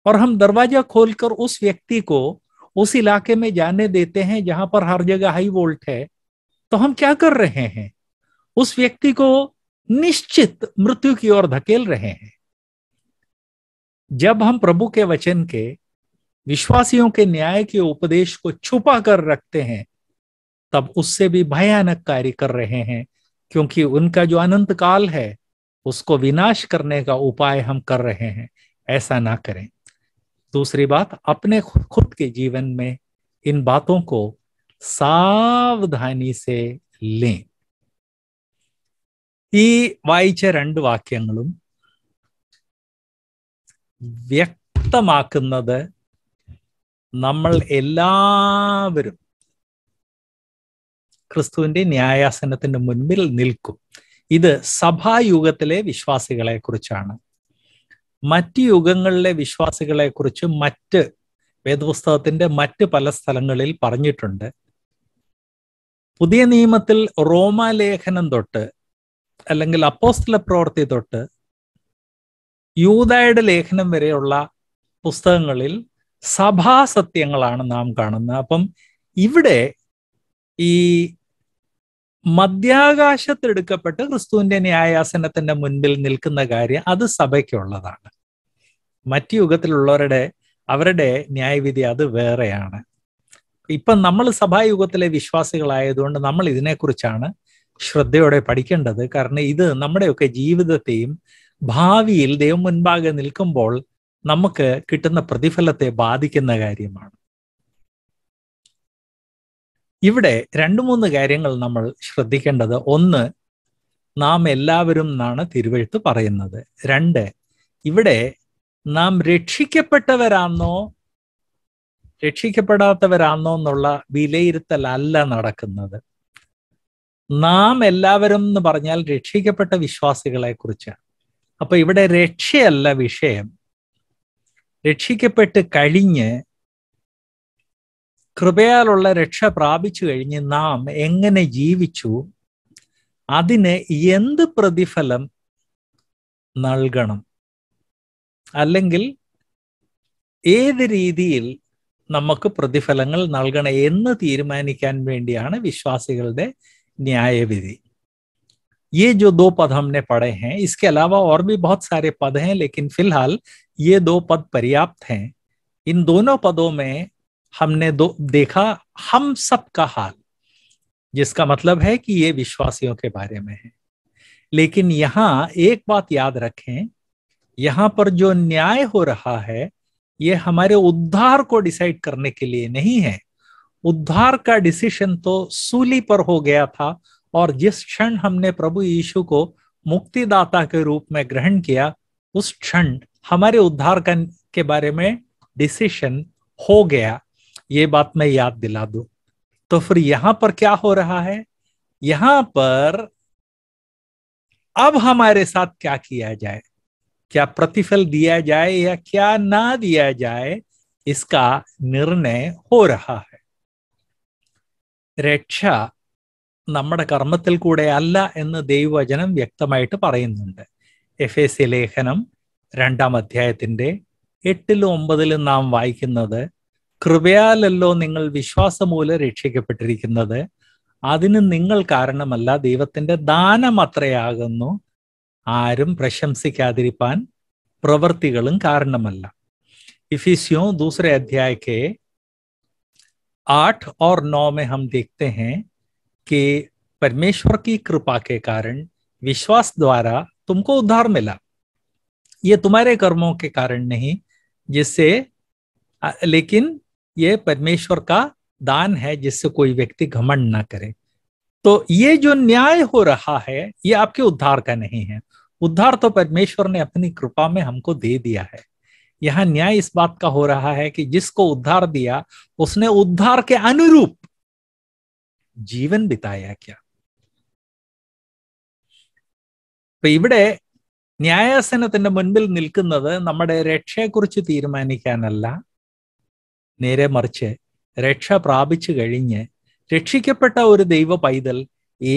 और हम दरवाजा खोलकर उस व्यक्ति को उस इलाके में जाने देते हैं जहां पर हर जगह हाई वोल्ट है तो हम क्या कर रहे हैं उस व्यक्ति को निश्चित मृत्यु की ओर धकेल रहे हैं जब हम प्रभु के वचन के विश्वासियों के न्याय के उपदेश को छुपा कर रखते हैं तब उससे भी भयानक कार्य कर रहे हैं क्योंकि उनका जो अनंत काल है उसको विनाश करने का उपाय हम कर रहे हैं ऐसा ना करें दूसरी बात अपने खुद के जीवन में इन बातों को सावधानी से लें ഈ വായിച്ച രണ്ട് വാക്യങ്ങളും വ്യക്തമാക്കുന്നത് നമ്മൾ എല്ലാവരും ക്രിസ്തുവിന്റെ ന്യായാസനത്തിന്റെ മുൻപിൽ നിൽക്കും ഇത് സഭായുഗത്തിലെ വിശ്വാസികളെ കുറിച്ചാണ് മറ്റ് യുഗങ്ങളിലെ വിശ്വാസികളെ കുറിച്ച് മറ്റ് വേദപുസ്തകത്തിന്റെ മറ്റ് പല സ്ഥലങ്ങളിൽ പറഞ്ഞിട്ടുണ്ട് പുതിയ നിയമത്തിൽ റോമാലേഖനം തൊട്ട് അല്ലെങ്കിൽ അപ്പോസ്തല പ്രവൃത്തി തൊട്ട് യൂതായുടെ ലേഖനം വരെയുള്ള പുസ്തകങ്ങളിൽ സഭാസത്യങ്ങളാണ് നാം കാണുന്നത് അപ്പം ഇവിടെ ഈ മധ്യാകാശത്തെടുക്കപ്പെട്ട് ക്രിസ്തുവിന്റെ ന്യായാസനത്തിന്റെ മുൻപിൽ നിൽക്കുന്ന കാര്യം അത് സഭയ്ക്കുള്ളതാണ് മറ്റു യുഗത്തിലുള്ളവരുടെ അവരുടെ ന്യായവിധി അത് വേറെയാണ് ഇപ്പം നമ്മൾ സഭായുഗത്തിലെ വിശ്വാസികളായതുകൊണ്ട് നമ്മൾ ഇതിനെക്കുറിച്ചാണ് ശ്രദ്ധയോടെ പഠിക്കേണ്ടത് കാരണം ഇത് നമ്മുടെയൊക്കെ ജീവിതത്തെയും ഭാവിയിൽ ദൈവം മുൻപാകെ നിൽക്കുമ്പോൾ നമുക്ക് കിട്ടുന്ന പ്രതിഫലത്തെ ബാധിക്കുന്ന കാര്യമാണ് ഇവിടെ രണ്ടു മൂന്ന് കാര്യങ്ങൾ നമ്മൾ ശ്രദ്ധിക്കേണ്ടത് ഒന്ന് നാം എല്ലാവരും എന്നാണ് തിരുവഴുത്ത് പറയുന്നത് രണ്ട് ഇവിടെ നാം രക്ഷിക്കപ്പെട്ടവരാന്നോ രക്ഷിക്കപ്പെടാത്തവരാണോ എന്നുള്ള വിലയിരുത്തലല്ല നടക്കുന്നത് നാം എല്ലാവരും എന്ന് പറഞ്ഞാൽ രക്ഷിക്കപ്പെട്ട വിശ്വാസികളെ കുറിച്ചാണ് അപ്പൊ ഇവിടെ രക്ഷയല്ല വിഷയം രക്ഷിക്കപ്പെട്ട് കഴിഞ്ഞ് കൃപയാലുള്ള രക്ഷ പ്രാപിച്ചു കഴിഞ്ഞ് നാം എങ്ങനെ ജീവിച്ചു അതിന് എന്ത് പ്രതിഫലം നൽകണം അല്ലെങ്കിൽ ഏത് രീതിയിൽ നമുക്ക് പ്രതിഫലങ്ങൾ നൽകണം എന്ന് തീരുമാനിക്കാൻ വേണ്ടിയാണ് വിശ്വാസികളുടെ न्याय विधि ये जो दो पद हमने पढ़े हैं इसके अलावा और भी बहुत सारे पद हैं लेकिन फिलहाल ये दो पद पर्याप्त हैं इन दोनों पदों में हमने दो देखा हम सबका हाल जिसका मतलब है कि ये विश्वासियों के बारे में है लेकिन यहाँ एक बात याद रखें यहाँ पर जो न्याय हो रहा है ये हमारे उद्धार को डिसाइड करने के लिए नहीं है उद्धार का डिसीशन तो सूली पर हो गया था और जिस क्षण हमने प्रभु यीशु को मुक्तिदाता के रूप में ग्रहण किया उस क्षण हमारे उद्धार के बारे में डिसीशन हो गया ये बात मैं याद दिला दू तो फिर यहां पर क्या हो रहा है यहां पर अब हमारे साथ क्या किया जाए क्या प्रतिफल दिया जाए या क्या ना दिया जाए इसका निर्णय हो रहा है രക്ഷ നമ്മുടെ കർമ്മത്തിൽ കൂടെ അല്ല എന്ന് ദൈവവചനം വ്യക്തമായിട്ട് പറയുന്നുണ്ട് എഫ് എ സി ലേഖനം രണ്ടാം അധ്യായത്തിന്റെ എട്ടിലും ഒമ്പതിലും നാം വായിക്കുന്നത് കൃപയാലല്ലോ നിങ്ങൾ വിശ്വാസമൂലം രക്ഷിക്കപ്പെട്ടിരിക്കുന്നത് അതിന് നിങ്ങൾ കാരണമല്ല ദൈവത്തിന്റെ ദാനം അത്രയാകുന്നു ആരും പ്രശംസിക്കാതിരിപ്പാൻ പ്രവൃത്തികളും കാരണമല്ല ഇഫിസ്യോ ദൂസര അധ്യായക്ക് आठ और नौ में हम देखते हैं कि परमेश्वर की कृपा के कारण विश्वास द्वारा तुमको उद्धार मिला ये तुम्हारे कर्मों के कारण नहीं जिससे लेकिन ये परमेश्वर का दान है जिससे कोई व्यक्ति घमंड ना करे तो ये जो न्याय हो रहा है ये आपके उद्धार का नहीं है उद्धार तो परमेश्वर ने अपनी कृपा में हमको दे दिया है यहां न्याय इस बात का हो रहा है कि जिसको उद्धार दिया उसने उद्धार के अनुरूप जीवन बिताया क्या ഇപ്പൊ ഇവിടെ ന്യായാസനത്തിന്റെ മുൻപിൽ നിൽക്കുന്നത് നമ്മുടെ രക്ഷയെക്കുറിച്ച് തീരുമാനിക്കാനല്ല നേരെ മറിച്ച് രക്ഷ പ്രാപിച്ചു കഴിഞ്ഞ് രക്ഷിക്കപ്പെട്ട ഒരു ദൈവ പൈതൽ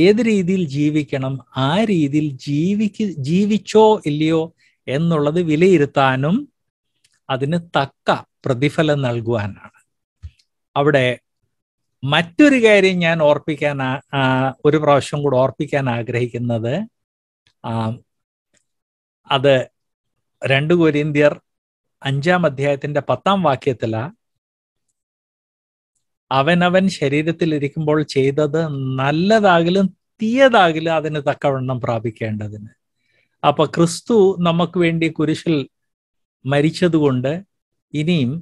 ഏത് രീതിയിൽ ജീവിക്കണം ആ രീതിയിൽ ജീവിക്ക് ജീവിച്ചോ ഇല്ലയോ എന്നുള്ളത് വിലയിരുത്താനും അതിന് തക്ക പ്രതിഫലം നൽകുവാനാണ് അവിടെ മറ്റൊരു കാര്യം ഞാൻ ഓർപ്പിക്കാൻ ഒരു പ്രാവശ്യം കൂടെ ഓർപ്പിക്കാൻ ആഗ്രഹിക്കുന്നത് അത് രണ്ടു കൊരിന്ത്യർ അഞ്ചാം അധ്യായത്തിന്റെ പത്താം വാക്യത്തിലാ അവനവൻ ശരീരത്തിൽ ഇരിക്കുമ്പോൾ ചെയ്തത് നല്ലതാകിലും തീയതാകിലും അതിന് തക്കവണ്ണം പ്രാപിക്കേണ്ടതിന് അപ്പൊ ക്രിസ്തു നമുക്ക് വേണ്ടി കുരിശിൽ മരിച്ചതുകൊണ്ട് ഇനിയും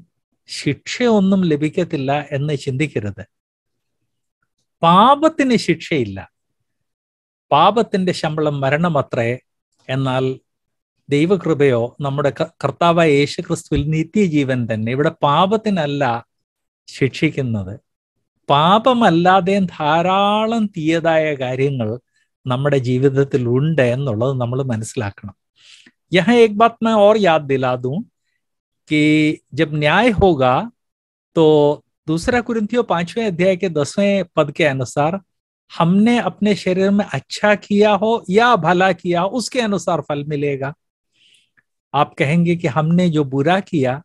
ശിക്ഷയൊന്നും ലഭിക്കത്തില്ല എന്ന് ചിന്തിക്കരുത് പാപത്തിന് ശിക്ഷയില്ല പാപത്തിൻ്റെ ശമ്പളം മരണമത്രേ എന്നാൽ ദൈവകൃപയോ നമ്മുടെ കർത്താവായ യേശു ക്രിസ്തുവിൽ നിത്യജീവൻ തന്നെ ഇവിടെ പാപത്തിനല്ല ശിക്ഷിക്കുന്നത് പാപമല്ലാതെയും ധാരാളം തീയതായ കാര്യങ്ങൾ നമ്മുടെ ജീവിതത്തിൽ ഉണ്ട് എന്നുള്ളത് നമ്മൾ മനസ്സിലാക്കണം यह एक बात मैं और याद दिला दूं कि जब न्याय होगा तो दूसरा कुरिंथियो पांचवें अध्याय के दसवें पद के अनुसार हमने अपने शरीर में अच्छा किया हो या भला किया हो उसके अनुसार फल मिलेगा आप कहेंगे कि हमने जो बुरा किया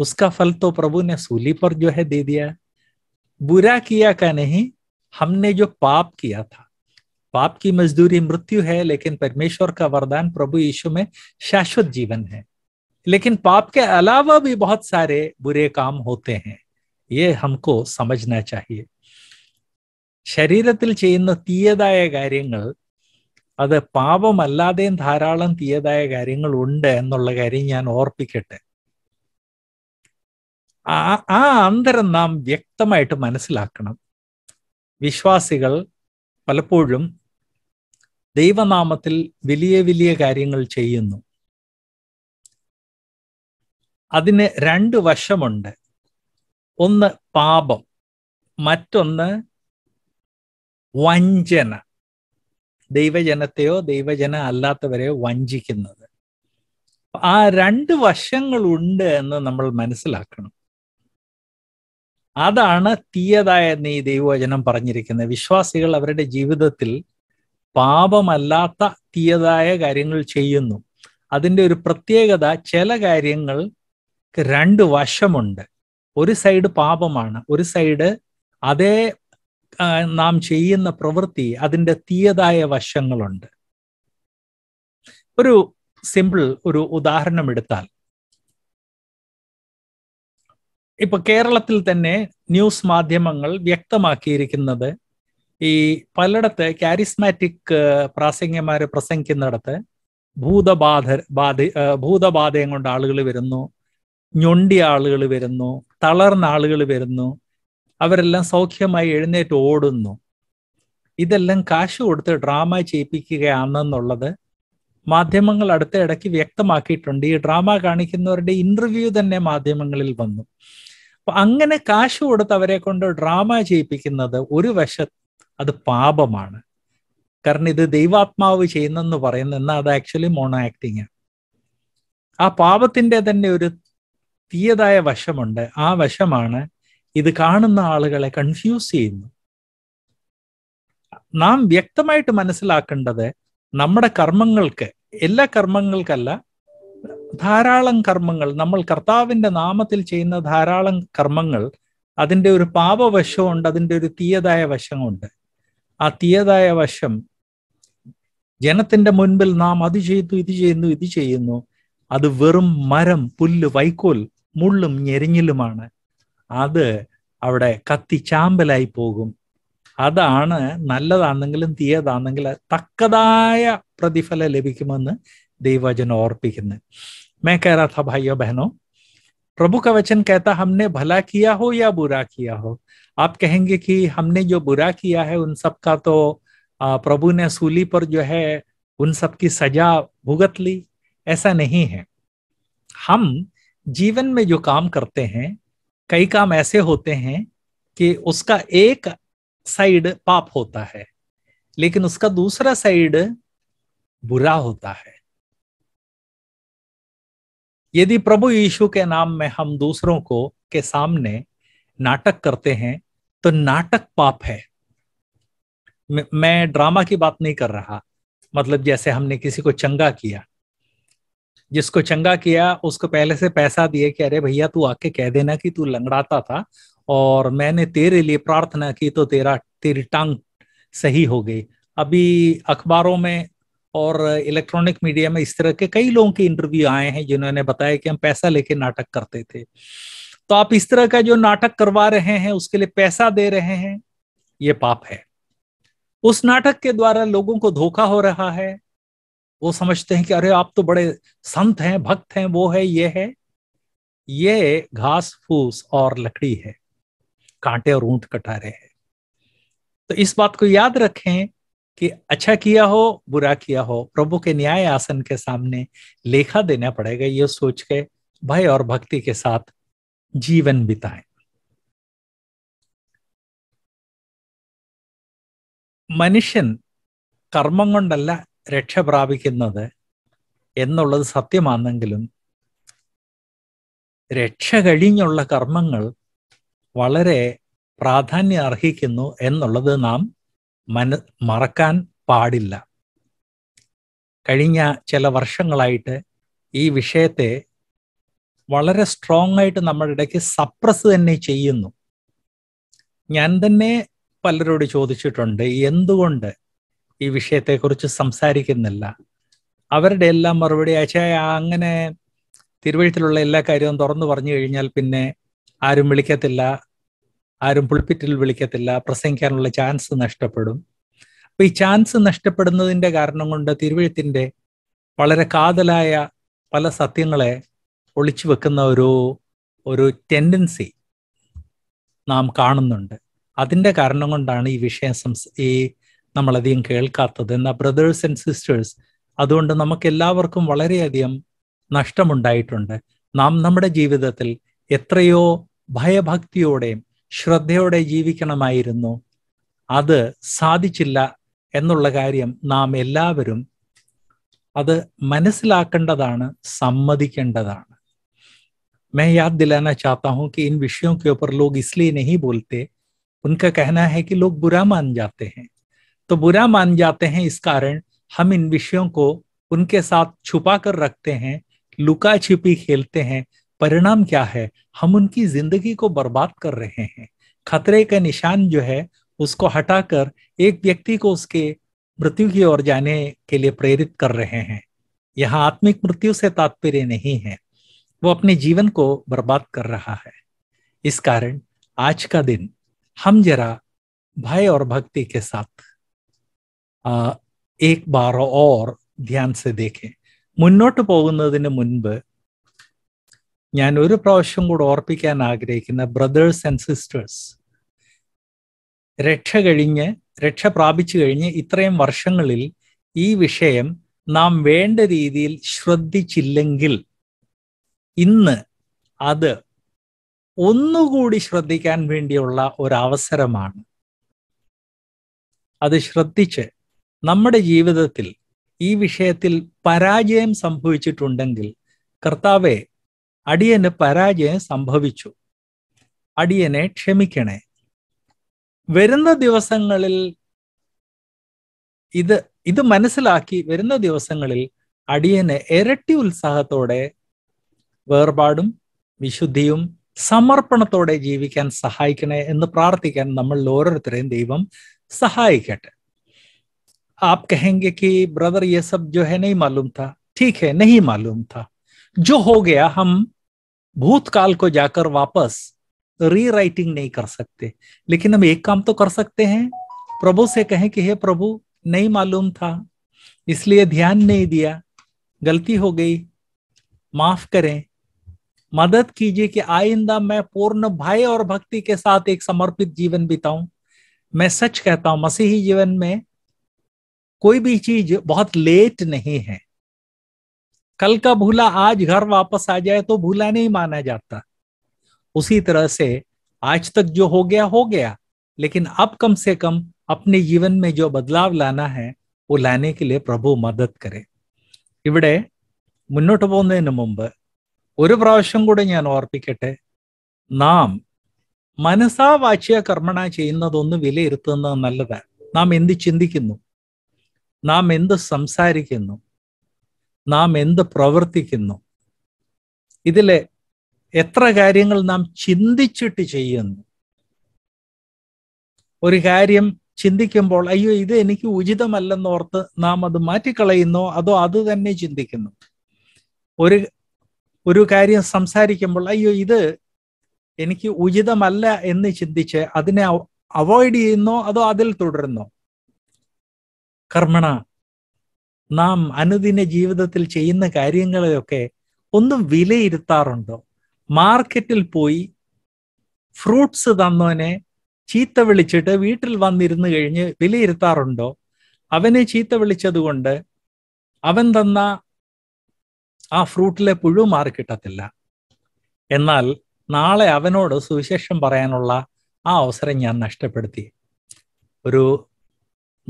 उसका फल तो प्रभु ने सूली पर जो है दे दिया बुरा किया का नहीं हमने जो पाप किया था पाप की मजदूरी मृत्यु है लेकिन परमेश्वर का वरदान प्रभु यीशु में शाश्वत जीवन है लेकिन पाप के अलावा भी बहुत सारे बुरे काम होते हैं ये हमको समझना चाहिए ശരീരത്തിൽ ചെയ്യുന്ന തീയതായ കാര്യങ്ങൾ അത് പാപമല്ലാതെയും ധാരാളം തീയതായ കാര്യങ്ങൾ ഉണ്ട് എന്നുള്ള കാര്യം ഞാൻ ഓർപ്പിക്കട്ടെ ആ ആ അന്തരം നാം വ്യക്തമായിട്ട് മനസ്സിലാക്കണം വിശ്വാസികൾ പലപ്പോഴും ദൈവനാമത്തിൽ വലിയ വലിയ കാര്യങ്ങൾ ചെയ്യുന്നു അതിന് രണ്ട് വശമുണ്ട് ഒന്ന് പാപം മറ്റൊന്ന് വഞ്ചന ദൈവജനത്തെയോ ദൈവജന അല്ലാത്തവരെയോ വഞ്ചിക്കുന്നത് ആ രണ്ട് വശങ്ങളുണ്ട് എന്ന് നമ്മൾ മനസ്സിലാക്കണം അതാണ് തീയതായ നീ ദൈവവചനം പറഞ്ഞിരിക്കുന്നത് വിശ്വാസികൾ അവരുടെ ജീവിതത്തിൽ പാപമല്ലാത്ത തീയതായ കാര്യങ്ങൾ ചെയ്യുന്നു അതിൻ്റെ ഒരു പ്രത്യേകത ചില കാര്യങ്ങൾ രണ്ട് വശമുണ്ട് ഒരു സൈഡ് പാപമാണ് ഒരു സൈഡ് അതേ നാം ചെയ്യുന്ന പ്രവൃത്തി അതിൻ്റെ തീയതായ വശങ്ങളുണ്ട് ഒരു സിമ്പിൾ ഒരു ഉദാഹരണം എടുത്താൽ ഇപ്പൊ കേരളത്തിൽ തന്നെ ന്യൂസ് മാധ്യമങ്ങൾ വ്യക്തമാക്കിയിരിക്കുന്നത് ഈ പലയിടത്ത് കാരിസ്മാറ്റിക് പ്രാസംഗ്യന്മാർ പ്രസംഗിക്കുന്നിടത്ത് ഭൂതബാധ ബാധ ഭൂതബാധയും കൊണ്ട് ആളുകൾ വരുന്നു ഞൊണ്ടിയ ആളുകൾ വരുന്നു തളർന്ന ആളുകൾ വരുന്നു അവരെല്ലാം സൗഖ്യമായി എഴുന്നേറ്റ് ഓടുന്നു ഇതെല്ലാം കാശ് കൊടുത്ത് ഡ്രാമ ചെയ്യിപ്പിക്കുകയാണെന്നുള്ളത് മാധ്യമങ്ങൾ അടുത്ത ഇടയ്ക്ക് വ്യക്തമാക്കിയിട്ടുണ്ട് ഈ ഡ്രാമ കാണിക്കുന്നവരുടെ ഇന്റർവ്യൂ തന്നെ മാധ്യമങ്ങളിൽ വന്നു അപ്പൊ അങ്ങനെ കാശ് കൊടുത്ത് അവരെ കൊണ്ട് ഡ്രാമ ചെയ്യിപ്പിക്കുന്നത് ഒരു വശത്ത് അത് പാപമാണ് കാരണം ഇത് ദൈവാത്മാവ് ചെയ്യുന്നെന്ന് പറയുന്ന എന്നാൽ അത് ആക്ച്വലി മോണോ ആക്ടിങ് ആണ് ആ പാപത്തിന്റെ തന്നെ ഒരു തീയതായ വശമുണ്ട് ആ വശമാണ് ഇത് കാണുന്ന ആളുകളെ കൺഫ്യൂസ് ചെയ്യുന്നു നാം വ്യക്തമായിട്ട് മനസ്സിലാക്കേണ്ടത് നമ്മുടെ കർമ്മങ്ങൾക്ക് എല്ലാ കർമ്മങ്ങൾക്കല്ല ധാരാളം കർമ്മങ്ങൾ നമ്മൾ കർത്താവിൻ്റെ നാമത്തിൽ ചെയ്യുന്ന ധാരാളം കർമ്മങ്ങൾ അതിൻ്റെ ഒരു പാപവശമുണ്ട് അതിൻ്റെ ഒരു തീയതായ വശമുണ്ട് ആ തീയതായ വശം ജനത്തിന്റെ മുൻപിൽ നാം അത് ചെയ്തു ഇത് ചെയ്യുന്നു ഇത് ചെയ്യുന്നു അത് വെറും മരം പുല്ല് വൈക്കോൽ മുള്ളും ഞെരിഞ്ഞിലുമാണ് അത് അവിടെ കത്തി ചാമ്പലായി പോകും അതാണ് നല്ലതാണെങ്കിലും തീയതാണെങ്കിൽ തക്കതായ പ്രതിഫലം ലഭിക്കുമെന്ന് ദൈവചനം ഓർപ്പിക്കുന്നത് मैं कह रहा था भाइयों बहनों प्रभु का वचन कहता हमने भला किया हो या बुरा किया हो आप कहेंगे कि हमने जो बुरा किया है उन सब का तो प्रभु ने सूली पर जो है उन सब की सजा भुगत ली ऐसा नहीं है हम जीवन में जो काम करते हैं कई काम ऐसे होते हैं कि उसका एक साइड पाप होता है लेकिन उसका दूसरा साइड बुरा होता है यदि प्रभु यीशु के नाम में हम दूसरों को के सामने नाटक करते हैं तो नाटक पाप है मैं ड्रामा की बात नहीं कर रहा मतलब जैसे हमने किसी को चंगा किया जिसको चंगा किया उसको पहले से पैसा दिए कि अरे भैया तू आके कह देना कि तू लंगड़ाता था और मैंने तेरे लिए प्रार्थना की तो तेरा तेरी टांग सही हो गई अभी अखबारों में और इलेक्ट्रॉनिक मीडिया में इस तरह के कई लोगों के इंटरव्यू आए हैं जिन्होंने बताया कि हम पैसा लेके नाटक करते थे तो आप इस तरह का जो नाटक करवा रहे हैं उसके लिए पैसा दे रहे हैं ये पाप है उस नाटक के द्वारा लोगों को धोखा हो रहा है वो समझते हैं कि अरे आप तो बड़े संत हैं भक्त हैं वो है ये है ये घास फूस और लकड़ी है कांटे और ऊंट कटारे है तो इस बात को याद रखें कि अच्छा किया हो बुरा किया हो प्रभु के न्याय आसन के सामने लेखा देना पड़ेगा ये सोच के भय और भक्ति के साथ ജീവൻ വിതാൻ മനുഷ്യൻ കർമ്മം കൊണ്ടല്ല രക്ഷ പ്രാപിക്കുന്നത് എന്നുള്ളത് സത്യമാണെങ്കിലും രക്ഷ കഴിഞ്ഞുള്ള കർമ്മങ്ങൾ വളരെ പ്രാധാന്യം അർഹിക്കുന്നു എന്നുള്ളത് നാം മന മറക്കാൻ പാടില്ല കഴിഞ്ഞ ചില വർഷങ്ങളായിട്ട് ഈ വിഷയത്തെ വളരെ സ്ട്രോങ് ആയിട്ട് നമ്മുടെ ഇടയ്ക്ക് സപ്രസ് തന്നെ ചെയ്യുന്നു ഞാൻ തന്നെ പലരോട് ചോദിച്ചിട്ടുണ്ട് എന്തുകൊണ്ട് ഈ വിഷയത്തെക്കുറിച്ച് സംസാരിക്കുന്നില്ല അവരുടെ എല്ലാം മറുപടി അച്ഛായ അങ്ങനെ തിരുവഴുത്തിലുള്ള എല്ലാ കാര്യവും തുറന്നു പറഞ്ഞു കഴിഞ്ഞാൽ പിന്നെ ആരും വിളിക്കത്തില്ല ആരും പുൾപിറ്റിൽ വിളിക്കത്തില്ല പ്രസംഗിക്കാനുള്ള ചാൻസ് നഷ്ടപ്പെടും അപ്പൊ ഈ ചാൻസ് നഷ്ടപ്പെടുന്നതിന്റെ കാരണം കൊണ്ട് തിരുവഴുത്തിന്റെ വളരെ കാതലായ പല സത്യങ്ങളെ ഒളിച്ചു വെക്കുന്ന ഒരു ഒരു ടെൻഡൻസി നാം കാണുന്നുണ്ട് അതിൻ്റെ കാരണം കൊണ്ടാണ് ഈ വിഷയം സംസ് ഈ നമ്മളധികം കേൾക്കാത്തത് എന്നാൽ ബ്രദേഴ്സ് ആൻഡ് സിസ്റ്റേഴ്സ് അതുകൊണ്ട് നമുക്ക് എല്ലാവർക്കും വളരെയധികം നഷ്ടമുണ്ടായിട്ടുണ്ട് നാം നമ്മുടെ ജീവിതത്തിൽ എത്രയോ ഭയഭക്തിയോടെയും ശ്രദ്ധയോടെ ജീവിക്കണമായിരുന്നു അത് സാധിച്ചില്ല എന്നുള്ള കാര്യം നാം എല്ലാവരും അത് മനസ്സിലാക്കേണ്ടതാണ് സമ്മതിക്കേണ്ടതാണ് मैं याद दिलाना चाहता हूं कि इन विषयों के ऊपर लोग इसलिए नहीं बोलते उनका कहना है कि लोग बुरा मान जाते हैं तो बुरा मान जाते हैं इस कारण हम इन विषयों को उनके साथ छुपा कर रखते हैं लुका छिपी खेलते हैं परिणाम क्या है हम उनकी जिंदगी को बर्बाद कर रहे हैं खतरे का निशान जो है उसको हटाकर एक व्यक्ति को उसके मृत्यु की ओर जाने के लिए प्रेरित कर रहे हैं यहाँ आत्मिक मृत्यु से तात्पर्य नहीं है वो अपने जीवन को बर्बाद कर रहा है इस कारण आज का दिन हम जरा भय और भक्ति के साथ आ, एक बार और ध्यान से देखें മുന്നോട്ട് പോകുന്നതിന് മുൻപ് ഞാൻ ഒരു പ്രാവശ്യം കൂടെ ഓർപ്പിക്കാൻ ആഗ്രഹിക്കുന്ന ബ്രദേഴ്സ് ആൻഡ് സിസ്റ്റേഴ്സ് രക്ഷ കഴിഞ്ഞ് രക്ഷ പ്രാപിച്ചു കഴിഞ്ഞ് ഇത്രയും വർഷങ്ങളിൽ ഈ വിഷയം നാം വേണ്ട രീതിയിൽ ശ്രദ്ധിച്ചില്ലെങ്കിൽ ഇന്ന് അത് ഒന്നുകൂടി ശ്രദ്ധിക്കാൻ വേണ്ടിയുള്ള ഒരവസരമാണ് അത് ശ്രദ്ധിച്ച് നമ്മുടെ ജീവിതത്തിൽ ഈ വിഷയത്തിൽ പരാജയം സംഭവിച്ചിട്ടുണ്ടെങ്കിൽ കർത്താവെ അടിയന് പരാജയം സംഭവിച്ചു അടിയനെ ക്ഷമിക്കണേ വരുന്ന ദിവസങ്ങളിൽ ഇത് ഇത് മനസ്സിലാക്കി വരുന്ന ദിവസങ്ങളിൽ അടിയനെ ഇരട്ടി ഉത്സാഹത്തോടെ വേർപാടും വിശുദ്ധിയും സമർപ്പണത്തോടെ ജീവിക്കാൻ സഹായിക്കണേ എന്ന് പ്രാർത്ഥിക്കാൻ നമ്മൾ ഓരോരുത്തരെയും ദൈവം സഹായിക്കട്ടെ आप कहेंगे कि ब्रदर ये सब जो है नहीं मालूम था ठीक है नहीं मालूम था जो हो गया हम भूतकाल को जाकर वापस रीराइटिंग नहीं कर सकते लेकिन हम एक काम तो कर सकते हैं प्रभु से कहें कि हे प्रभु नहीं मालूम था इसलिए ध्यान नहीं दिया गलती हो गई माफ करें मदद कीजिए कि आइंदा मैं पूर्ण भय और भक्ति के साथ एक समर्पित जीवन बिताऊं मैं सच कहता हूं मसीही जीवन में कोई भी चीज बहुत लेट नहीं है कल का भूला आज घर वापस आ जाए तो भूला नहीं माना जाता उसी तरह से आज तक जो हो गया हो गया लेकिन अब कम से कम अपने जीवन में जो बदलाव लाना है वो लाने के लिए प्रभु मदद करे इवड़े മുന്നോട്ട് പോകുന്നതിന് ഒരു പ്രാവശ്യം കൂടെ ഞാൻ ഓർപ്പിക്കട്ടെ നാം മനസാ വാച്യ കർമ്മണ ചെയ്യുന്നതൊന്ന് വിലയിരുത്തുന്നത് നല്ലതാണ് നാം എന്ത് ചിന്തിക്കുന്നു നാം എന്ത് സംസാരിക്കുന്നു നാം എന്ത് പ്രവർത്തിക്കുന്നു ഇതിലെ എത്ര കാര്യങ്ങൾ നാം ചിന്തിച്ചിട്ട് ചെയ്യുന്നു ഒരു കാര്യം ചിന്തിക്കുമ്പോൾ അയ്യോ ഇത് എനിക്ക് ഉചിതമല്ലെന്നോർത്ത് നാം അത് മാറ്റിക്കളയുന്നോ അതോ അത് തന്നെ ചിന്തിക്കുന്നു ഒരു ഒരു കാര്യം സംസാരിക്കുമ്പോൾ അയ്യോ ഇത് എനിക്ക് ഉചിതമല്ല എന്ന് ചിന്തിച്ച് അതിനെ അവോയ്ഡ് ചെയ്യുന്നോ അതോ അതിൽ തുടരുന്നോ കർമ്മണ നാം അനുദിന ജീവിതത്തിൽ ചെയ്യുന്ന കാര്യങ്ങളെയൊക്കെ ഒന്ന് വിലയിരുത്താറുണ്ടോ മാർക്കറ്റിൽ പോയി ഫ്രൂട്ട്സ് തന്നവനെ ചീത്ത വിളിച്ചിട്ട് വീട്ടിൽ വന്നിരുന്നു കഴിഞ്ഞ് വിലയിരുത്താറുണ്ടോ അവനെ ചീത്ത വിളിച്ചതുകൊണ്ട് അവൻ തന്ന ആ ഫ്രൂട്ടിലെ പുഴു മാറി കിട്ടത്തില്ല എന്നാൽ നാളെ അവനോട് സുവിശേഷം പറയാനുള്ള ആ അവസരം ഞാൻ നഷ്ടപ്പെടുത്തി ഒരു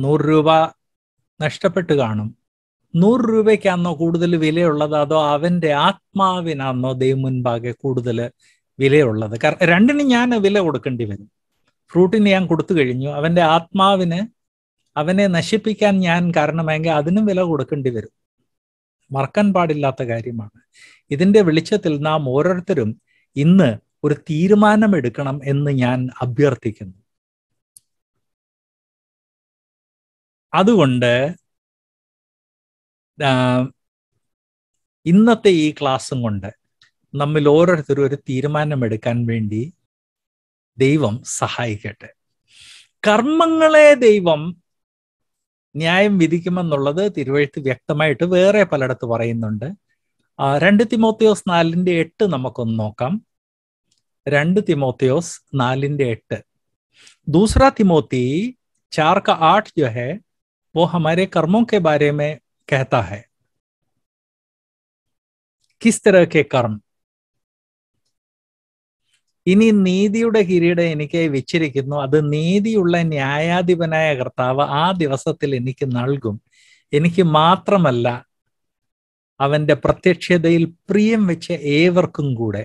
നൂറ് രൂപ നഷ്ടപ്പെട്ട് കാണും നൂറ് രൂപയ്ക്കാണോ കൂടുതൽ വിലയുള്ളത് അതോ അവന്റെ ആത്മാവിനാണോ ദൈവം മുൻപാകെ കൂടുതൽ വിലയുള്ളത് കാരണം രണ്ടിന് ഞാൻ വില കൊടുക്കേണ്ടി വരും ഫ്രൂട്ടിന് ഞാൻ കൊടുത്തു കഴിഞ്ഞു അവന്റെ ആത്മാവിന് അവനെ നശിപ്പിക്കാൻ ഞാൻ കാരണമെങ്കിൽ അതിനും വില കൊടുക്കേണ്ടി വരും മറക്കാൻ പാടില്ലാത്ത കാര്യമാണ് ഇതിൻ്റെ വെളിച്ചത്തിൽ നാം ഓരോരുത്തരും ഇന്ന് ഒരു തീരുമാനമെടുക്കണം എന്ന് ഞാൻ അഭ്യർത്ഥിക്കുന്നു അതുകൊണ്ട് ഇന്നത്തെ ഈ ക്ലാസ്സും കൊണ്ട് നമ്മിൽ ഓരോരുത്തരും ഒരു തീരുമാനമെടുക്കാൻ വേണ്ടി ദൈവം സഹായിക്കട്ടെ കർമ്മങ്ങളെ ദൈവം ന്യായം വിധിക്കുമെന്നുള്ളത് തിരുവഴുത്ത് വ്യക്തമായിട്ട് വേറെ പലയിടത്ത് പറയുന്നുണ്ട് രണ്ട് തിമോത്തിയോസ് നാലിന്റെ എട്ട് നമുക്കൊന്ന് നോക്കാം രണ്ട് തിമോത്തിയോസ് നാലിന്റെ എട്ട് ദൂസറ തിമോത്തി ചാർക്ക ആട്ട് ജോ ഹെ വോ ഹമാരെ കർമ്മോ കെ के बारे में कहता है किस ഇനി നീതിയുടെ കിരീടം എനിക്കായി വെച്ചിരിക്കുന്നു അത് നീതിയുള്ള ന്യായാധിപനായ കർത്താവ് ആ ദിവസത്തിൽ എനിക്ക് നൽകും എനിക്ക് മാത്രമല്ല അവന്റെ പ്രത്യക്ഷതയിൽ പ്രിയം വെച്ച ഏവർക്കും കൂടെ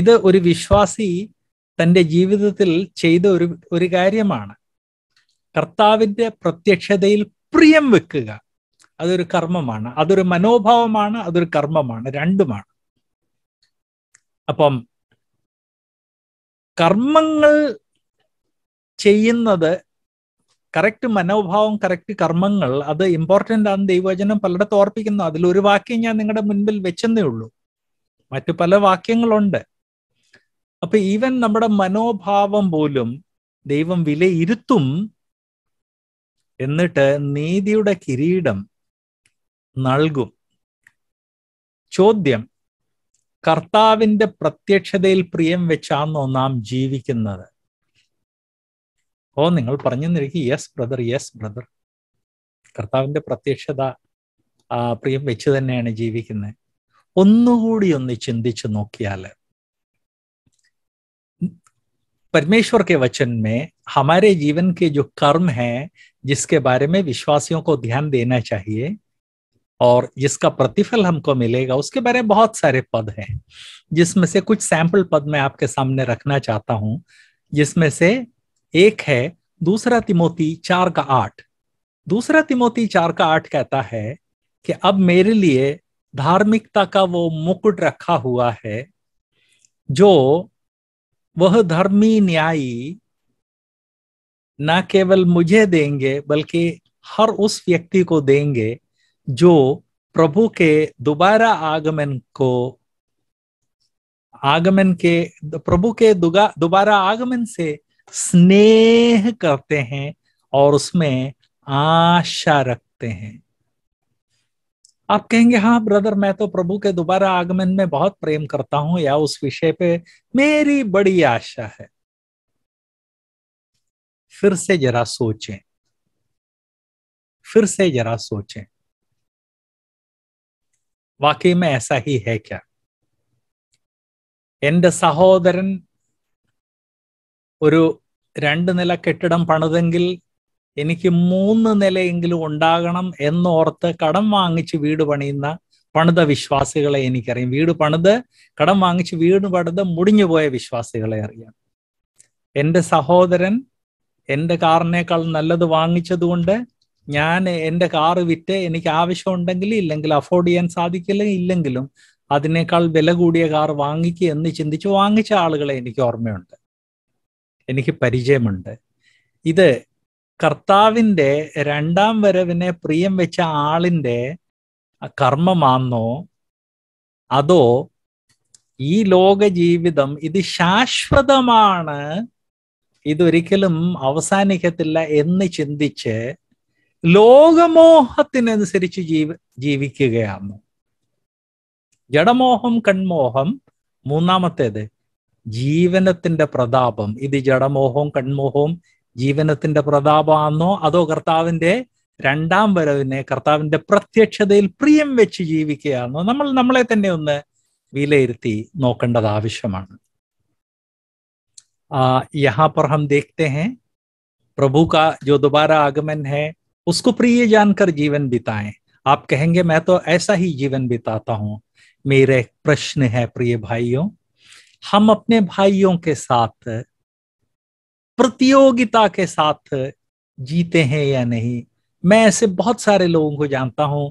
ഇത് ഒരു വിശ്വാസി തൻ്റെ ജീവിതത്തിൽ ചെയ്ത ഒരു ഒരു കാര്യമാണ് കർത്താവിന്റെ പ്രത്യക്ഷതയിൽ പ്രിയം വെക്കുക അതൊരു കർമ്മമാണ് അതൊരു മനോഭാവമാണ് അതൊരു കർമ്മമാണ് രണ്ടുമാണ് അപ്പം കർമ്മങ്ങൾ ചെയ്യുന്നത് കറക്റ്റ് മനോഭാവം കറക്റ്റ് കർമ്മങ്ങൾ അത് ഇമ്പോർട്ടൻ്റ് ആണ് ദൈവവചനം പലയിടത്ത് ഓർപ്പിക്കുന്നു അതിൽ ഒരു വാക്യം ഞാൻ നിങ്ങളുടെ മുൻപിൽ വെച്ചെന്നേ ഉള്ളൂ മറ്റു പല വാക്യങ്ങളുണ്ട് അപ്പൊ ഈവൻ നമ്മുടെ മനോഭാവം പോലും ദൈവം വിലയിരുത്തും എന്നിട്ട് നീതിയുടെ കിരീടം നൽകും ചോദ്യം கர்த்தாவின்தே ప్రత్యక్షதேயில் பிரியமச்சானோ นาม ஜீவிக்கின்றது ஓ நீங்கள் പറഞ്ഞുനിൽக்கீங்க எஸ் பிரதர் எஸ் பிரதர் கர்த்தாவின்தே ప్రత్యక్షதா பிரியமச்சது തന്നെയാണ് ஜீவிக்கنه ஒன்னுகூடி ஒன்னு சிந்திச்சு நோக்கியால परमेश्वर के वचन में हमारे जीवन के जो कर्म हैं जिसके बारे में विश्वासियों को ध्यान देना चाहिए और जिसका प्रतिफल हमको मिलेगा उसके बारे में बहुत सारे पद हैं जिसमें से कुछ सैंपल पद मैं आपके सामने रखना चाहता हूं जिसमें से एक है दूसरा तिमोती चार का आठ दूसरा तिमोती चार का आठ कहता है कि अब मेरे लिए धार्मिकता का वो मुकुट रखा हुआ है जो वह धर्मी न्यायी ना केवल मुझे देंगे बल्कि हर उस व्यक्ति को देंगे जो प्रभु के दोबारा आगमन को आगमन के प्रभु के दोबारा आगमन से स्नेह करते हैं और उसमें आशा रखते हैं आप कहेंगे हाँ ब्रदर मैं तो प्रभु के दोबारा आगमन में बहुत प्रेम करता हूं या उस विषय पे मेरी बड़ी आशा है फिर से जरा सोचें फिर से जरा सोचें वाकई में ऐसा ही है क्या എൻ്റെ സഹോദരൻ ഒരു രണ്ട് നില കെട്ടിടം പണിതെങ്കിൽ എനിക്ക് മൂന്ന് നിലയെങ്കിലും ഉണ്ടാകണം എന്നോർത്ത് കടം വാങ്ങിച്ച് വീട് പണിയുന്ന പണിത വിശ്വാസികളെ എനിക്കറിയാം വീട് പണിത് കടം വാങ്ങിച്ച് വീട് പണിത് മുടിഞ്ഞുപോയ വിശ്വാസികളെ അറിയാം എൻ്റെ സഹോദരൻ എൻ്റെ കാറിനേക്കാൾ നല്ലത് വാങ്ങിച്ചതുകൊണ്ട് ഞാൻ എൻ്റെ കാറ് വിറ്റ് എനിക്ക് ആവശ്യമുണ്ടെങ്കിൽ ഇല്ലെങ്കിൽ അഫോർഡ് ചെയ്യാൻ സാധിക്കില്ല ഇല്ലെങ്കിലും അതിനേക്കാൾ വില കൂടിയ കാർ വാങ്ങിക്കുക എന്ന് ചിന്തിച്ച് വാങ്ങിച്ച ആളുകളെ എനിക്ക് ഓർമ്മയുണ്ട് എനിക്ക് പരിചയമുണ്ട് ഇത് കർത്താവിൻ്റെ രണ്ടാം വരവിനെ പ്രിയം വെച്ച ആളിൻ്റെ കർമ്മമാണോ അതോ ഈ ലോക ജീവിതം ഇത് ശാശ്വതമാണ് ഇതൊരിക്കലും അവസാനിക്കത്തില്ല എന്ന് ചിന്തിച്ച് ലോകമോഹത്തിനനുസരിച്ച് ജീവ ജീവിക്കുകയാണ് ജഡമോഹം കൺമോഹം മൂന്നാമത്തേത് ജീവനത്തിന്റെ പ്രതാപം ഇത് ജഡമോഹവും കൺമോഹവും ജീവനത്തിന്റെ പ്രതാപമാണെന്നോ അതോ കർത്താവിന്റെ രണ്ടാം വരവിനെ കർത്താവിന്റെ പ്രത്യക്ഷതയിൽ പ്രിയം വെച്ച് ജീവിക്കുകയാണോ നമ്മൾ നമ്മളെ തന്നെ ഒന്ന് വിലയിരുത്തി നോക്കേണ്ടത് ആവശ്യമാണ് ആ യഹാപ്രഹം ദേഖത്തെ ഹെ പ്രഭു കാ ജോ ദുബാര ആഗമൻ ഹെ उसको प्रिय जानकर जीवन बिताएं आप कहेंगे मैं तो ऐसा ही जीवन बिताता हूं मेरा प्रश्न है प्रिय भाइयों हम अपने भाइयों के साथ प्रतियोगिता के साथ जीते हैं या नहीं मैं ऐसे बहुत सारे लोगों को जानता हूं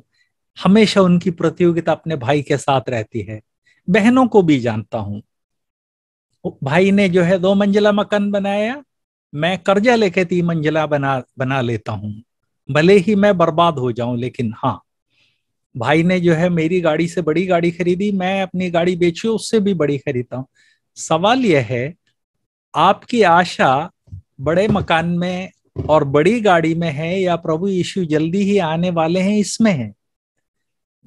हमेशा उनकी प्रतियोगिता अपने भाई के साथ रहती है बहनों को भी जानता हूं भाई ने जो है दो मंजिला मकान बनाया मैं कर्जा लेके तीन मंजिला बना बना लेता हूं भले ही मैं बर्बाद हो जाऊं लेकिन हाँ भाई ने जो है मेरी गाड़ी से बड़ी गाड़ी खरीदी मैं अपनी गाड़ी बेची उससे भी बड़ी खरीदता हूँ सवाल यह है आपकी आशा बड़े मकान में और बड़ी गाड़ी में है या प्रभु यीशु जल्दी ही आने वाले हैं इसमें है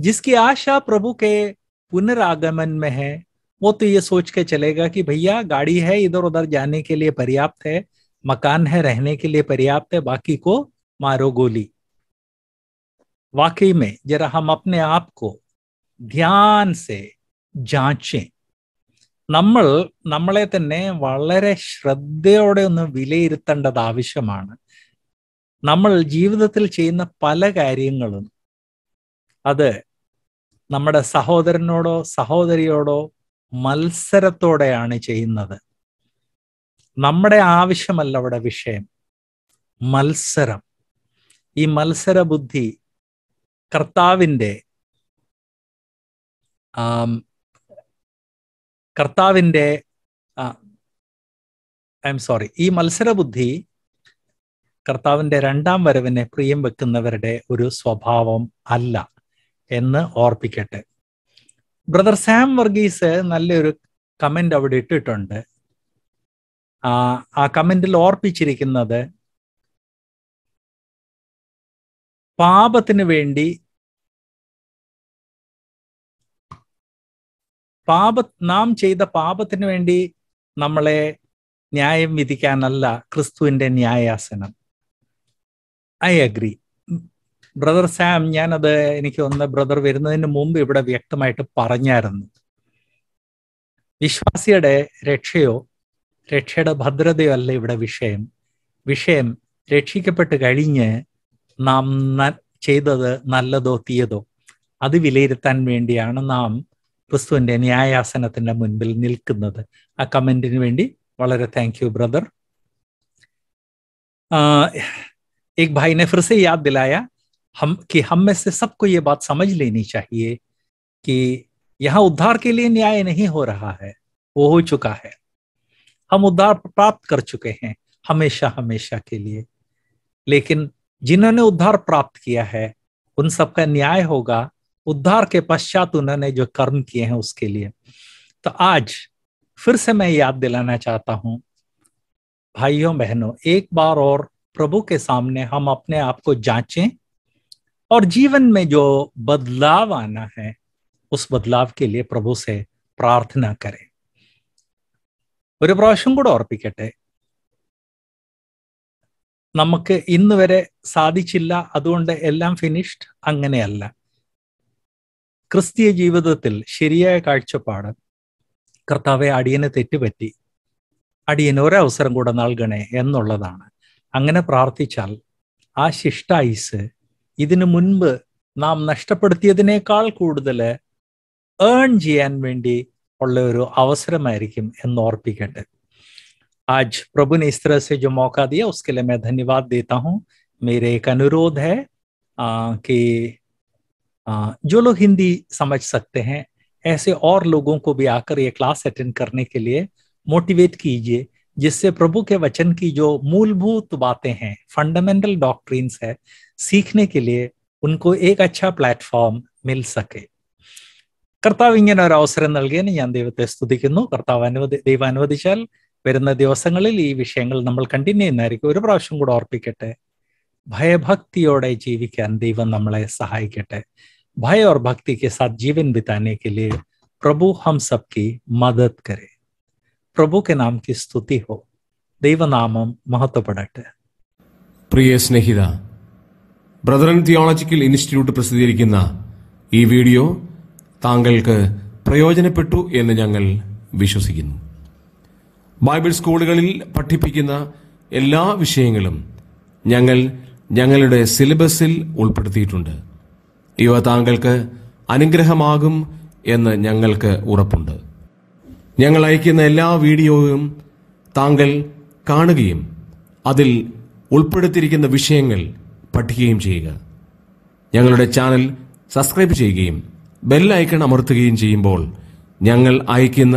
जिसकी आशा प्रभु के पुनरागमन में है वो तो ये सोच के चलेगा कि भैया गाड़ी है इधर उधर जाने के लिए पर्याप्त है मकान है रहने के लिए पर्याप्त है बाकी को मारो गोली वाकई में जरा हम अपने आप को ध्यान से ജാച്ചേ നമ്മൾ നമ്മളെ തന്നെ വളരെ ശ്രദ്ധയോടെ ഒന്ന് വിലയിരുത്തേണ്ടത് ആവശ്യമാണ് നമ്മൾ ജീവിതത്തിൽ ചെയ്യുന്ന പല കാര്യങ്ങളും അത് നമ്മുടെ സഹോദരനോടോ സഹോദരിയോടോ മത്സരത്തോടെയാണ് ചെയ്യുന്നത് നമ്മുടെ ആവശ്യമല്ല അവിടെ വിഷയം മത്സരം ഈ മത്സരബുദ്ധി കർത്താവിൻ്റെ കർത്താവിൻ്റെ ഐ എം സോറി ഈ മത്സരബുദ്ധി കർത്താവിൻ്റെ രണ്ടാം വരവിനെ പ്രിയം വെക്കുന്നവരുടെ ഒരു സ്വഭാവം അല്ല എന്ന് ഓർപ്പിക്കട്ടെ ബ്രദർ സാം വർഗീസ് നല്ലൊരു കമൻ്റ് അവിടെ ഇട്ടിട്ടുണ്ട് ആ കമൻറ്റിൽ ഓർപ്പിച്ചിരിക്കുന്നത് പാപത്തിന് വേണ്ടി പാപ നാം ചെയ്ത പാപത്തിന് വേണ്ടി നമ്മളെ ന്യായം വിധിക്കാനല്ല ക്രിസ്തുവിന്റെ ന്യായാസനം ഐ അഗ്രി ബ്രദർ സാം ഞാനത് എനിക്ക് ഒന്ന് ബ്രദർ വരുന്നതിന് മുമ്പ് ഇവിടെ വ്യക്തമായിട്ട് പറഞ്ഞായിരുന്നു വിശ്വാസിയുടെ രക്ഷയോ രക്ഷയുടെ ഭദ്രതയോ അല്ല ഇവിടെ വിഷയം വിഷയം രക്ഷിക്കപ്പെട്ട് കഴിഞ്ഞ് നാം ചെയ്തത് നല്ലതോ തീയതോ അത് വിലയിരുത്താൻ വേണ്ടിയാണ് നാം ക്രിസ്തുവിന്റെ ന്യായാസനത്തിന്റെ മുൻപിൽ നിൽക്കുന്നത് ആ കമന്റിന് വേണ്ടി വളരെ താങ്ക് യു ബ്രദർ एक भाई ने फिर से याद दिलाया हम कि हम में से सबको ये बात समझ लेनी चाहिए कि यहाँ उद्धार के लिए न्याय नहीं हो रहा है वो हो चुका है हम उद्धार प्राप्त कर चुके हैं हमेशा हमेशा के लिए लेकिन जिन्होंने उद्धार प्राप्त किया है उन सबका न्याय होगा उद्धार के पश्चात उन्होंने जो कर्म किए हैं उसके लिए तो आज फिर से मैं याद दिलाना चाहता हूं भाइयों बहनों एक बार और प्रभु के सामने हम अपने आप को जांचें और जीवन में जो बदलाव आना है उस बदलाव के लिए प्रभु से करें കരെ ഒരു പ്രാവശ്യം കൂടെ ഓർപ്പിക്കട്ടെ നമുക്ക് ഇന്ന് വരെ സാധിച്ചില്ല അതുകൊണ്ട് എല്ലാം ഫിനിഷ്ഡ് അങ്ങനെയല്ല ക്രിസ്തീയ ജീവിതത്തിൽ ശരിയായ കാഴ്ചപ്പാട് കർത്താവെ അടിയനെ തെറ്റുപറ്റി അടിയന് ഒരവസരം കൂടെ നൽകണേ എന്നുള്ളതാണ് അങ്ങനെ പ്രാർത്ഥിച്ചാൽ ആ ശിഷ്ടായുസ് ഇതിനു മുൻപ് നാം നഷ്ടപ്പെടുത്തിയതിനേക്കാൾ കൂടുതൽ ഏൺ ചെയ്യാൻ വേണ്ടി ഉള്ള ഒരു അവസരമായിരിക്കും ഓർപ്പിക്കേണ്ടത് आज प्रभु ने इस तरह से जो मौका दिया उसके लिए मैं धन्यवाद देता हूँ मेरे एक अनुरोध है कि जो लोग हिंदी समझ सकते हैं ऐसे और लोगों को भी आकर ये क्लास अटेंड करने के लिए मोटिवेट कीजिए जिससे प्रभु के वचन की जो मूलभूत बातें हैं फंडामेंटल डॉक्ट्रिन्स है सीखने के लिए उनको एक अच्छा प्लेटफॉर्म मिल सके കർത്താവ് ഇങ്ങനെ ഒരു അവസരം നൽകിയതിന് ഞാൻ ദൈവത്തെ സ്തുതിക്കുന്നു കർത്താവ് അനുവദി ദൈവം അനുവദിച്ചാൽ വരുന്ന ദിവസങ്ങളിൽ ഈ വിഷയങ്ങൾ നമ്മൾ കണ്ടിന്യൂ ചെയ്യുന്നതായിരിക്കും ഒരു പ്രാവശ്യം കൂടെ ഓർപ്പിക്കട്ടെ ഭയഭക്തിയോടെ ജീവിക്കാൻ ദൈവം നമ്മളെ സഹായിക്കട്ടെ ഭയോർ और भक्ति के साथ जीवन बिताने के लिए प्रभु हम सबकी मदद പ്രഭു കെ നാം കി സ്തുതി ഹോ ദൈവനാമം മഹത്വപ്പെടട്ടെ പ്രിയ സ്നേഹിത ബ്രദർ തിയോളജിക്കൽ ഇൻസ്റ്റിറ്റ്യൂട്ട് പ്രസിദ്ധീകരിക്കുന്ന ഈ വീഡിയോ താങ്കൾക്ക് പ്രയോജനപ്പെട്ടു എന്ന് ഞങ്ങൾ വിശ്വസിക്കുന്നു ബൈബിൾ സ്കൂളുകളിൽ പഠിപ്പിക്കുന്ന എല്ലാ വിഷയങ്ങളും ഞങ്ങൾ ഞങ്ങളുടെ സിലബസിൽ ഉൾപ്പെടുത്തിയിട്ടുണ്ട് ഇവ താങ്കൾക്ക് അനുഗ്രഹമാകും എന്ന് ഞങ്ങൾക്ക് ഉറപ്പുണ്ട് ഞങ്ങൾ അയക്കുന്ന എല്ലാ വീഡിയോയും താങ്കൾ കാണുകയും അതിൽ ഉൾപ്പെടുത്തിയിരിക്കുന്ന വിഷയങ്ങൾ പഠിക്കുകയും ചെയ്യുക ഞങ്ങളുടെ ചാനൽ സബ്സ്ക്രൈബ് ചെയ്യുകയും ബെൽ ഐക്കൺ അമർത്തുകയും ചെയ്യുമ്പോൾ ഞങ്ങൾ അയക്കുന്ന